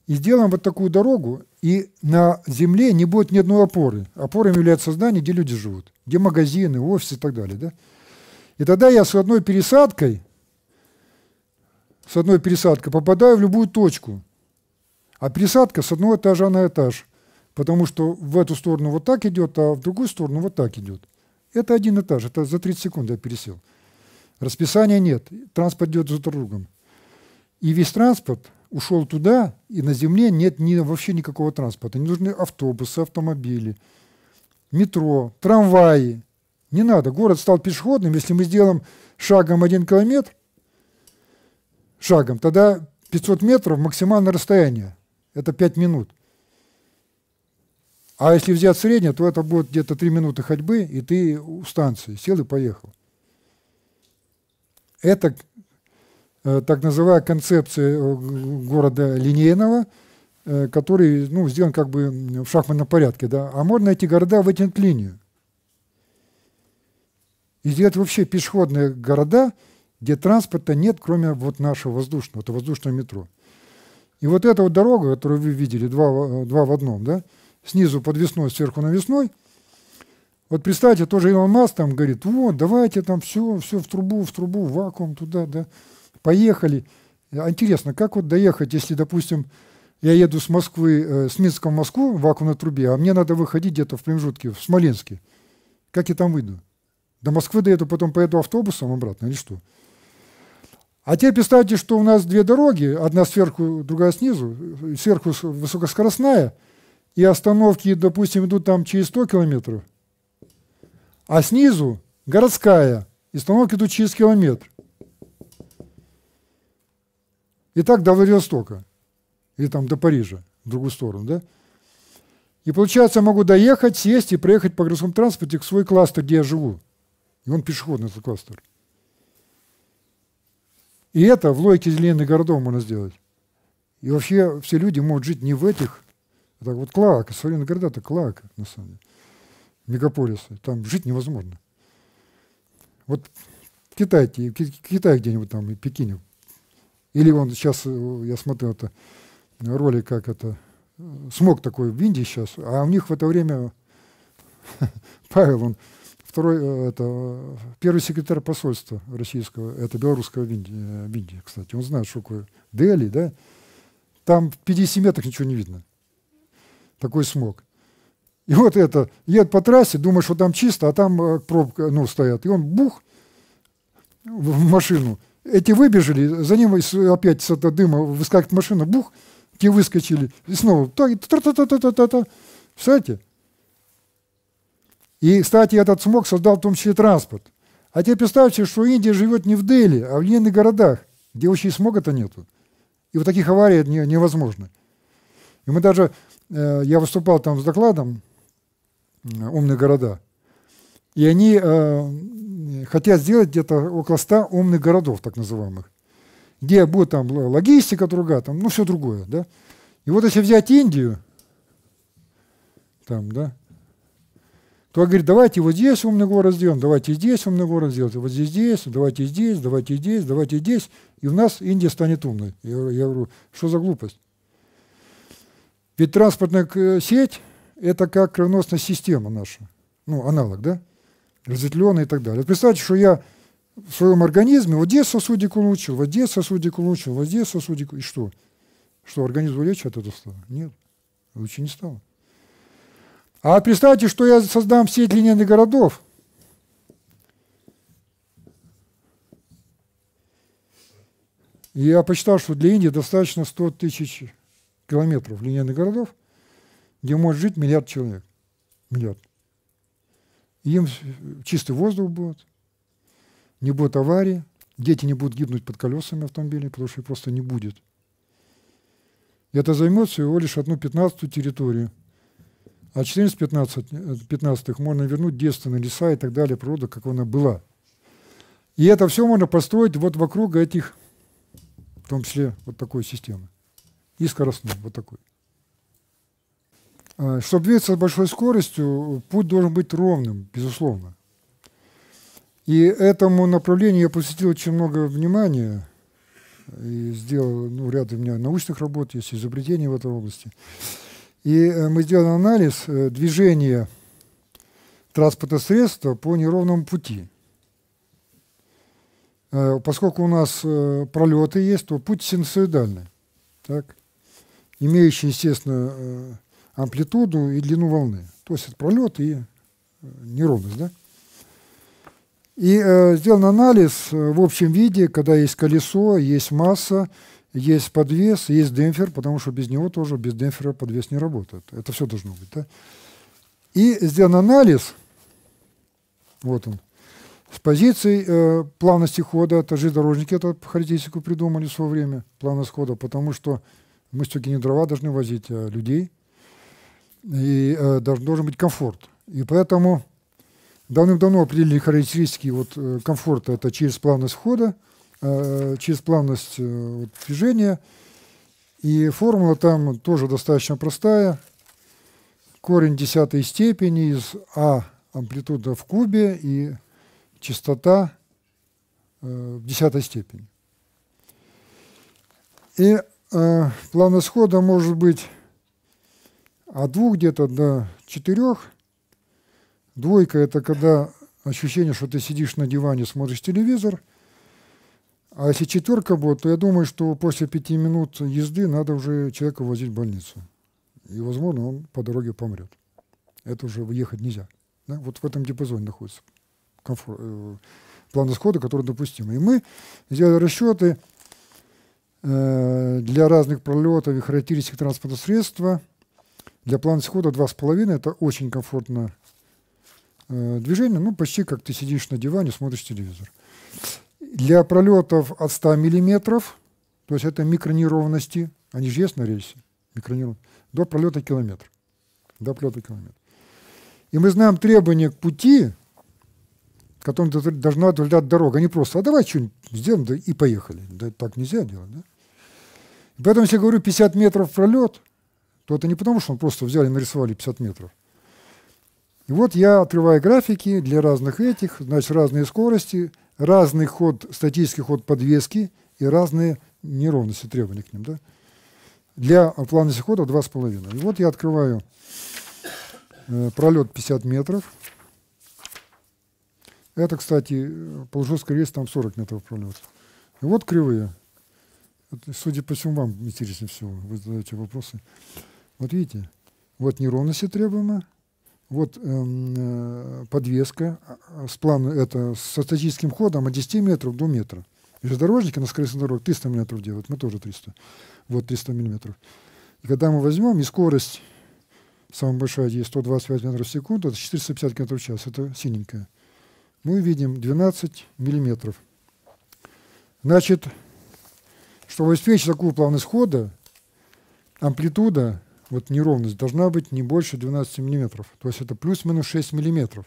И сделаем вот такую дорогу, и на земле не будет ни одной опоры. Опорой является здание, где люди живут, где магазины, офисы и так далее. Да? И тогда я с одной пересадкой, с одной пересадкой попадаю в любую точку. А пересадка с одного этажа на этаж. Потому что в эту сторону вот так идет, а в другую сторону вот так идет. Это один этаж. Это за 30 секунд я пересел. Расписания нет. Транспорт идет за другом. И весь транспорт ушел туда, и на земле нет ни, вообще никакого транспорта. Не нужны автобусы, автомобили, метро, трамваи. Не надо. Город стал пешеходным. Если мы сделаем шагом один километр, шагом, тогда 500 метров максимальное расстояние. Это 5 минут. А если взять среднее, то это будет где-то 3 минуты ходьбы, и ты у станции сел и поехал. Это э, так называемая концепция э, города линейного, э, который ну, сделан как бы в шахматном порядке. Да? А можно эти города вытянуть линию. И сделать вообще пешеходные города, где транспорта нет, кроме вот нашего воздушного, это воздушное метро. И вот эта вот дорога, которую вы видели, два, два в одном, да, снизу подвесной, сверху навесной. Вот представьте, тоже Илон Маск там говорит, вот, давайте там все, все в трубу, в трубу, вакуум туда, да, поехали. Интересно, как вот доехать, если, допустим, я еду с Москвы, э, с Минска в Москву в вакуумной трубе, а мне надо выходить где-то в промежутке, в Смоленске. Как я там выйду? До Москвы доеду, потом поеду автобусом обратно или что? А теперь представьте, что у нас две дороги, одна сверху, другая снизу, сверху высокоскоростная – и остановки, допустим, идут там через 100 километров, а снизу городская, и остановки идут через километр. И так до Владивостока, или там до Парижа, в другую сторону, да? И получается, я могу доехать, сесть и проехать по городскому транспорте к свой кластер, где я живу. И он пешеходный, этот кластер. И это в логике зеленых городов можно сделать. И вообще все люди могут жить не в этих это вот клака, современные города это клака, на самом деле. Мегаполисы, там жить невозможно. Вот Китай, Китай где-нибудь там, Пекине. Или он сейчас, э, я смотрел это, ролик, как это, э, смог такой в Индии сейчас, а у них в это время Павел, он второй, э, это, первый секретарь посольства российского, это белорусского в Индии, в Индии, кстати, он знает, что такое Дели, да, там в 50 метрах ничего не видно такой смог. И вот это, едет по трассе, думаешь, что там чисто, а там э, пробка, ну, стоят. И он бух в машину. Эти выбежали, за ним опять с этого дыма выскакивает машина, бух, те выскочили. И снова, та та та та та та та та Представляете? И, кстати, этот смог создал в том числе транспорт. А теперь представьте, что Индия живет не в Дели, а в линейных городах, где вообще смога-то нету. И вот таких аварий невозможно. И мы даже Э, я выступал там с докладом «Умные города», и они э, хотят сделать где-то около 100 умных городов, так называемых, где будет там логистика другая, там, ну, все другое, да. И вот если взять Индию, там, да, то говорит, давайте вот здесь умный город сделаем, давайте здесь умный город сделаем, вот здесь, здесь, давайте здесь, давайте здесь, давайте здесь, и у нас Индия станет умной. Я, я говорю, что за глупость? Ведь транспортная э, сеть – это как кровеносная система наша, ну, аналог, да? Разветвленная и так далее. представьте, что я в своем организме вот здесь сосудик улучшил, вот здесь сосудик улучшил, вот здесь сосудик, и что? Что, организм вылечит от этого стало? Нет, лучше не стало. А представьте, что я создам сеть линейных городов, я посчитал, что для Индии достаточно 100 тысяч километров линейных городов, где может жить миллиард человек. Миллиард. Им чистый воздух будет, не будет аварии, дети не будут гибнуть под колесами автомобилей, потому что их просто не будет. И это займет всего лишь одну пятнадцатую территорию. А 14-15 э, пятнадцатых можно вернуть детство на леса и так далее, природа, как она была. И это все можно построить вот вокруг этих, в том числе вот такой системы и скоростной вот такой. А, Чтобы двигаться с большой скоростью, путь должен быть ровным, безусловно. И этому направлению я посвятил очень много внимания и сделал ну, ряд у меня научных работ, есть изобретений в этой области. И э, мы сделали анализ э, движения транспорта средства по неровному пути. Э, поскольку у нас пролеты есть, то путь синусоидальный. Так? имеющие естественно, э, амплитуду и длину волны. То есть это пролет и э, неровность. Да? И э, сделан анализ э, в общем виде, когда есть колесо, есть масса, есть подвес, есть демпфер, потому что без него тоже, без демпфера подвес не работает. Это все должно быть. Да? И сделан анализ, вот он, с позиции э, плавности хода, это же дорожники эту характеристику придумали в свое время, плавность хода, потому что мы все-таки не дрова должны возить, а людей. И э, должен, должен быть комфорт. И поэтому давным-давно определили характеристики вот, э, комфорта. Это через плавность входа, э, через плавность э, вот, движения. И формула там тоже достаточно простая. Корень десятой степени из А амплитуда в кубе и частота э, в десятой степени. И э, план исхода может быть от двух где-то до четырех. Двойка – это когда ощущение, что ты сидишь на диване, смотришь телевизор. А если четверка будет, то я думаю, что после пяти минут езды надо уже человека возить в больницу. И, возможно, он по дороге помрет. Это уже въехать нельзя. Да? Вот в этом диапазоне находится комфорт, э, план исхода, который допустим. И мы сделали расчеты – Э, для разных пролетов и характеристик транспортного средства. Для плана схода 2,5 это очень комфортно э, движение, ну почти как ты сидишь на диване, смотришь телевизор. Для пролетов от 100 миллиметров то есть это микронеровности, они же есть на рельсе, микронеровности, до пролета километр. До пролета километр. И мы знаем требования к пути, которым должна удовлетворять дорога, не просто, а давай что-нибудь сделаем да, и поехали. Да, так нельзя делать, да? Поэтому, если я говорю 50 метров пролет, то это не потому, что он просто взяли и нарисовали 50 метров. И вот я открываю графики для разных этих, значит, разные скорости, разный ход, статический ход подвески и разные неровности требования к ним. Да? Для плавности хода 2,5. И вот я открываю э, пролет 50 метров. Это, кстати, э, полужесткий рельс, там 40 метров пролет. И вот кривые судя по всему, вам интереснее всего. Вы задаете вопросы. Вот видите, вот неровности требуемо, вот эм, э, подвеска а, с планом, это с статическим ходом от 10 метров до метра. Железнодорожники на скоростной дороге 300 метров делают, мы тоже 300. Вот 300 миллиметров. И когда мы возьмем, и скорость самая большая здесь 125 метров в секунду, это 450 км в час, это синенькая. Мы видим 12 миллиметров. Значит, чтобы обеспечить такую плавность хода, амплитуда, вот неровность, должна быть не больше 12 мм. То есть это плюс-минус 6 мм.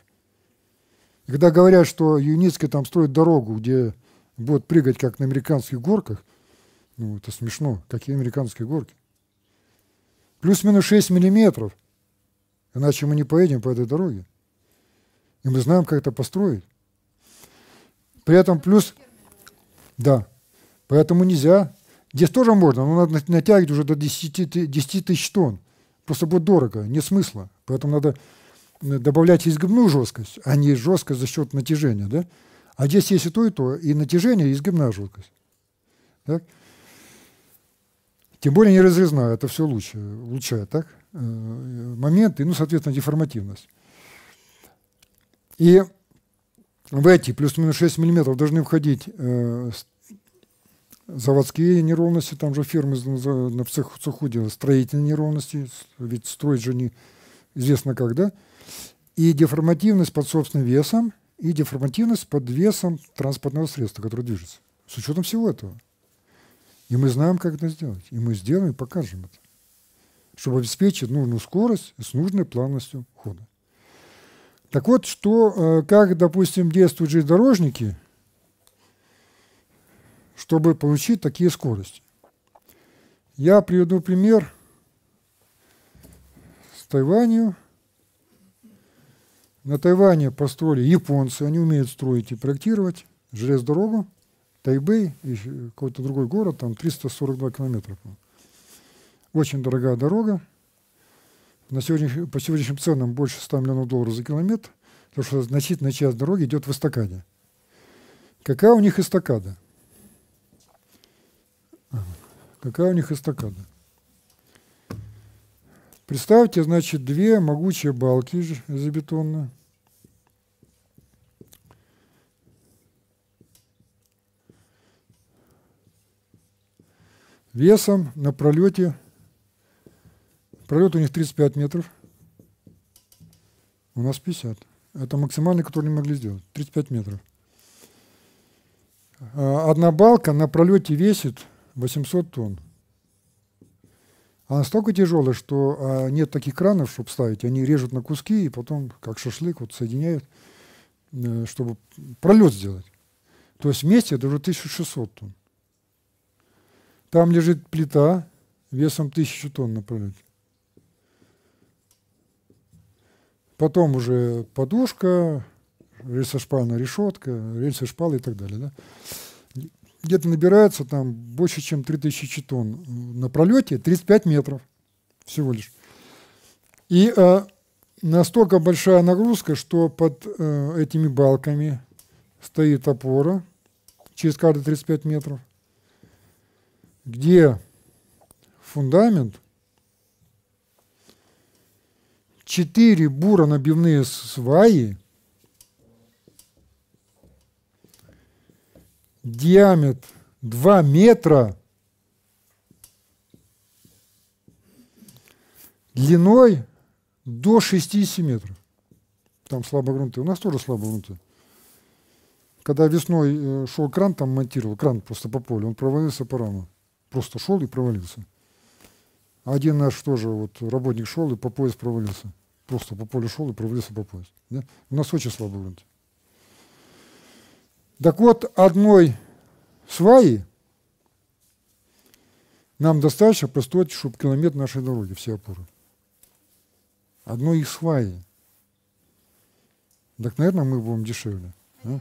И когда говорят, что Юницкий там строит дорогу, где будут прыгать, как на американских горках, ну, это смешно. Какие американские горки? Плюс-минус 6 миллиметров. Иначе мы не поедем по этой дороге. И мы знаем, как это построить. При этом плюс... Да. Поэтому нельзя. Здесь тоже можно, но надо натягивать уже до 10, 10 тысяч тонн. Просто будет дорого, нет смысла. Поэтому надо э, добавлять изгибную жесткость, а не жесткость за счет натяжения. Да? А здесь есть и то, и то, и натяжение, и изгибная жесткость. Так? Тем более не разрезная, это все лучше, улучшает так? Э, моменты, ну, соответственно, деформативность. И в эти плюс-минус 6 мм должны входить э, заводские неровности, там же фирмы на цеху, цеху делают строительные неровности, ведь строить же не известно когда. И деформативность под собственным весом, и деформативность под весом транспортного средства, которое движется. С учетом всего этого. И мы знаем, как это сделать. И мы сделаем и покажем это. Чтобы обеспечить нужную скорость с нужной плавностью хода. Так вот, что, э, как, допустим, действуют железнодорожники – чтобы получить такие скорости. Я приведу пример с Тайванью. На Тайване построили японцы, они умеют строить и проектировать железную дорогу, Тайбэй и какой-то другой город, там 342 километра. Очень дорогая дорога. На сегодняш... По сегодняшним ценам больше 100 миллионов долларов за километр, потому что значительная часть дороги идет в эстакаде. Какая у них эстакада? какая у них эстакада. Представьте, значит, две могучие балки железобетонные. Весом на пролете, пролет у них 35 метров, у нас 50. Это максимальный, который не могли сделать, 35 метров. А одна балка на пролете весит 800 тонн. Она а столько тяжелая, что а, нет таких кранов, чтобы ставить. Они режут на куски и потом, как шашлык, вот соединяют, э, чтобы пролет сделать. То есть вместе это уже 1600 тонн. Там лежит плита весом 1000 тонн на пролете. Потом уже подушка, рельсошпальная решетка, рельсы шпалы и так далее. Да? где-то набирается там больше, чем 3000 тонн э, на пролете, 35 метров всего лишь. И э, настолько большая нагрузка, что под э, этими балками стоит опора через каждые 35 метров, где фундамент, 4 буронабивные сваи – диаметр 2 метра длиной до 60 метров. Там слабо грунты. У нас тоже слабо грунты. Когда весной э, шел кран, там монтировал, кран просто по полю, он провалился по раму. Просто шел и провалился. Один наш тоже вот работник шел и по пояс провалился. Просто по полю шел и провалился по пояс. Да? У нас очень слабо грунты. Так вот, одной сваи нам достаточно простоить, чтобы километр нашей дороги, все опоры. Одной их сваи. Так, наверное, мы будем дешевле. А?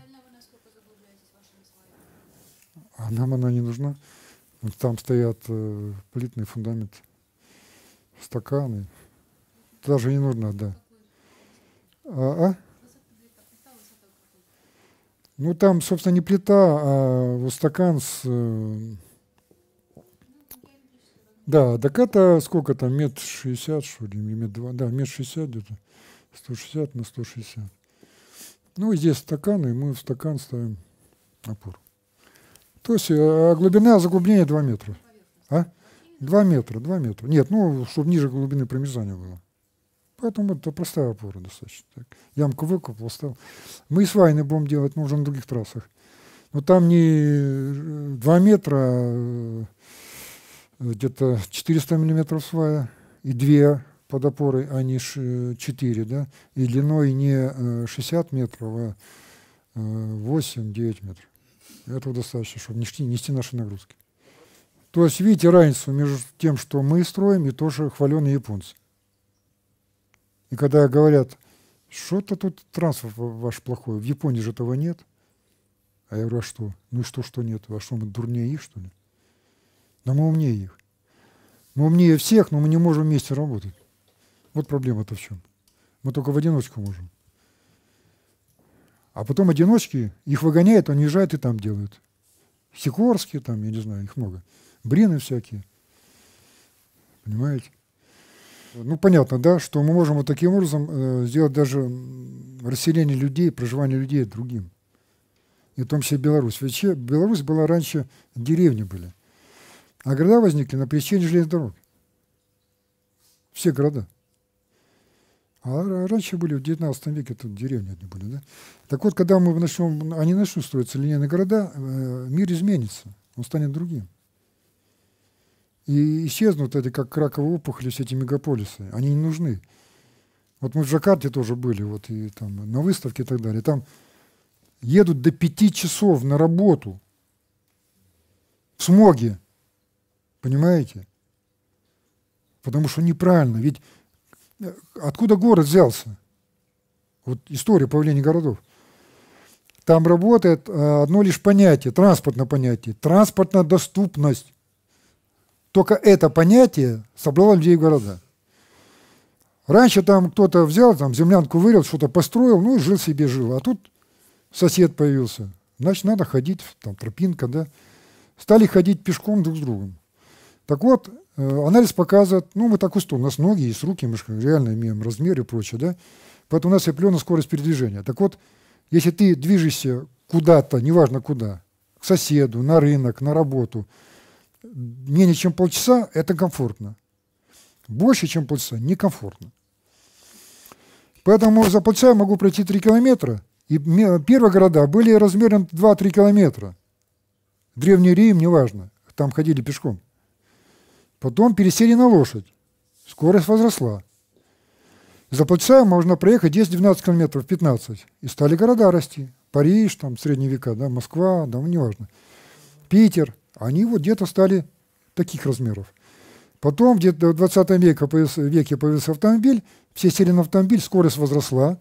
а нам она не нужна. Там стоят э, плитный фундамент, стаканы. Даже не нужно, да. А? а? Ну, там, собственно, не плита, а вот стакан с... Э, да, так это сколько там, метр шестьдесят что ли, метр два, да, метр шестьдесят где-то, 160 на 160. Ну, и здесь стакан, и мы в стакан ставим опору. То есть э, а глубина заглубления 2 метра. А? 2 метра, 2 метра. Нет, ну, чтобы ниже глубины промерзания было. Поэтому это простая опора достаточно. Так. Ямку выкопал, стал. Мы с вами будем делать, но уже на других трассах. Но там не 2 э, метра, а э, где-то 400 миллиметров свая и 2 под опорой, а не 4, да, и длиной не 60 э, метров, а 8-9 метров. Этого достаточно, чтобы нести, нести наши нагрузки. То есть видите разницу между тем, что мы строим, и то, что хваленые японцы. И когда говорят, что-то тут транспорт ваш плохой, в Японии же этого нет. А я говорю, а что? Ну и что, что нет? А что, мы дурнее их, что ли? Да мы умнее их. Мы умнее всех, но мы не можем вместе работать. Вот проблема-то в чем. Мы только в одиночку можем. А потом одиночки, их выгоняют, они езжают и там делают. Сикорские там, я не знаю, их много. Брины всякие. Понимаете? Ну, понятно, да, что мы можем вот таким образом э, сделать даже расселение людей, проживание людей другим. И в том числе Беларусь. вообще Беларусь была раньше, деревни были. А города возникли на пересечении железной дороги. Все города. А раньше были, в 19 веке тут деревни одни были. Да? Так вот, когда мы начнем, они начнут строиться линейные города, э, мир изменится, он станет другим. И исчезнут эти как раковые опухоли, все эти мегаполисы. Они не нужны. Вот мы в Жакарте тоже были, вот и там на выставке и так далее. Там едут до пяти часов на работу в смоге. Понимаете? Потому что неправильно. Ведь э, откуда город взялся? Вот история появления городов. Там работает э, одно лишь понятие, транспортное понятие, транспортная доступность. Только это понятие собрало людей в города. Раньше там кто-то взял, там землянку вырыл, что-то построил, ну и жил себе жил. А тут сосед появился. Значит, надо ходить, там тропинка, да. Стали ходить пешком друг с другом. Так вот, э, анализ показывает, ну, мы так устроены, у нас ноги есть, руки, мы же реально имеем размер и прочее, да. Поэтому у нас определена скорость передвижения. Так вот, если ты движешься куда-то, неважно куда, к соседу, на рынок, на работу – менее чем полчаса – это комфортно. Больше, чем полчаса – некомфортно. Поэтому за полчаса я могу пройти 3 километра. И первые города были размером 2-3 километра. Древний Рим, неважно, там ходили пешком. Потом пересели на лошадь. Скорость возросла. За полчаса можно проехать 10-12 километров, 15. И стали города расти. Париж, там, средние века, да, Москва, да, ну, неважно. Питер – они вот где-то стали таких размеров. Потом где-то в 20 веке появился, веке появился автомобиль, все сели на автомобиль, скорость возросла.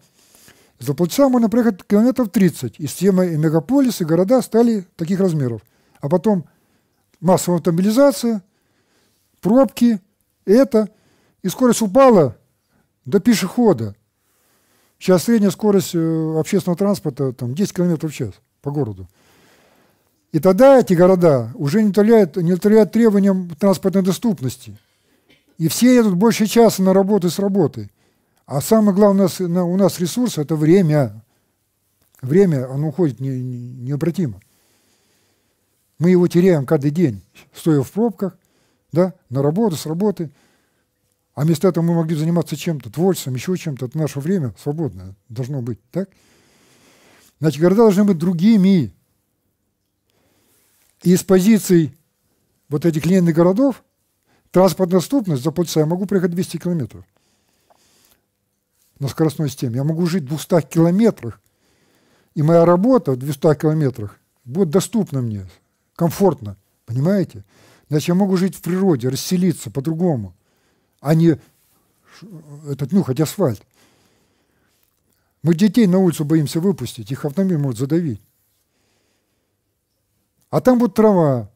За полчаса можно проехать километров 30. И темы и мегаполисы, и города стали таких размеров. А потом массовая автомобилизация, пробки, это. И скорость упала до пешехода. Сейчас средняя скорость э, общественного транспорта там, 10 км в час по городу. И тогда эти города уже не удовлетворяют, не удовлетворяют требованиям транспортной доступности. И все едут больше часа на работу с работы. А самое главное у нас, ресурс – это время. Время, оно уходит не, не, необратимо. Мы его теряем каждый день, стоя в пробках, да, на работу, с работы. А вместо этого мы могли заниматься чем-то, творчеством, еще чем-то. Это наше время свободное должно быть, так? Значит, города должны быть другими. И из позиций вот этих линейных городов транспортная доступность за полчаса я могу проехать 200 километров на скоростной системе. Я могу жить в 200 километрах, и моя работа в 200 километрах будет доступна мне, комфортно, понимаете? Значит, я могу жить в природе, расселиться по-другому, а не этот нюхать асфальт. Мы детей на улицу боимся выпустить, их автомобиль может задавить. А там вот трава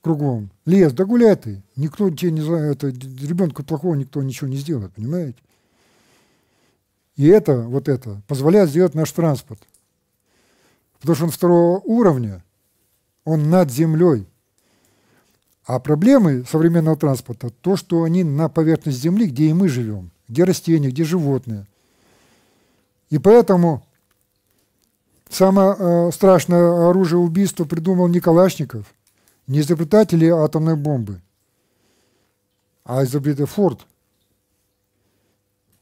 кругом, лес, да гуляй ты. Никто тебе не знает, это, ребенку плохого никто ничего не сделает, понимаете? И это, вот это, позволяет сделать наш транспорт. Потому что он второго уровня, он над землей. А проблемы современного транспорта, то, что они на поверхность земли, где и мы живем, где растения, где животные. И поэтому Самое э, страшное оружие убийства придумал не Калашников, не изобретатели атомной бомбы, а изобретатель Форд.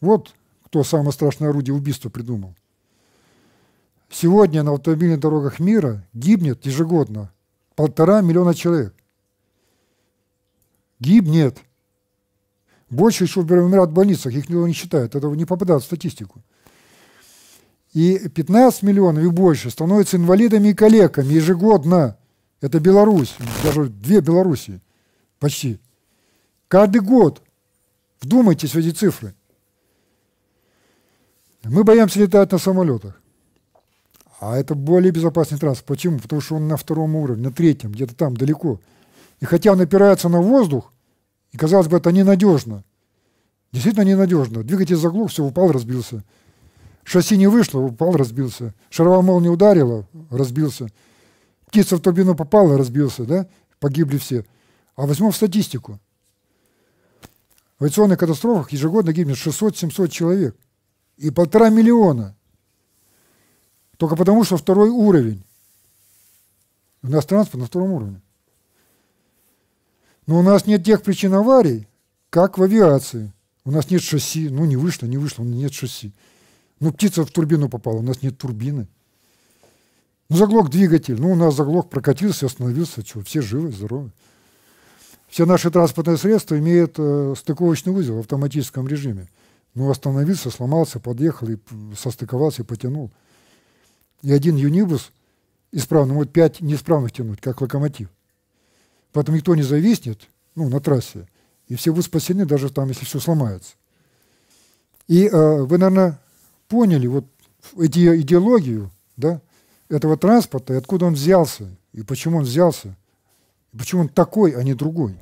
Вот кто самое страшное орудие убийства придумал. Сегодня на автомобильных дорогах мира гибнет ежегодно полтора миллиона человек. Гибнет. Больше еще умирают в больницах, их никто не считает, этого не попадает в статистику и 15 миллионов и больше становятся инвалидами и коллегами ежегодно. Это Беларусь, даже две Белоруссии почти. Каждый год. Вдумайтесь в эти цифры. Мы боимся летать на самолетах. А это более безопасный транспорт. Почему? Потому что он на втором уровне, на третьем, где-то там, далеко. И хотя он опирается на воздух, и казалось бы, это ненадежно. Действительно ненадежно. Двигатель заглох, все, упал, разбился. Шасси не вышло, упал, разбился. Шаровая молния ударила, разбился. Птица в турбину попала, разбился, да? Погибли все. А возьмем статистику. В авиационных катастрофах ежегодно гибнет 600-700 человек. И полтора миллиона. Только потому, что второй уровень. У нас транспорт на втором уровне. Но у нас нет тех причин аварий, как в авиации. У нас нет шасси. Ну, не вышло, не вышло, нет шасси. Ну, птица в турбину попала, у нас нет турбины. Ну, заглох двигатель. Ну, у нас заглох, прокатился, остановился. чего, все живы, здоровы. Все наши транспортные средства имеют э, стыковочный узел в автоматическом режиме. Ну, остановился, сломался, подъехал, и состыковался потянул. И один юнибус исправный, вот пять неисправных тянуть, как локомотив. Поэтому никто не зависнет ну, на трассе, и все будут спасены, даже там, если все сломается. И э, вы, наверное, поняли вот иде идеологию да, этого транспорта, и откуда он взялся, и почему он взялся, и почему он такой, а не другой.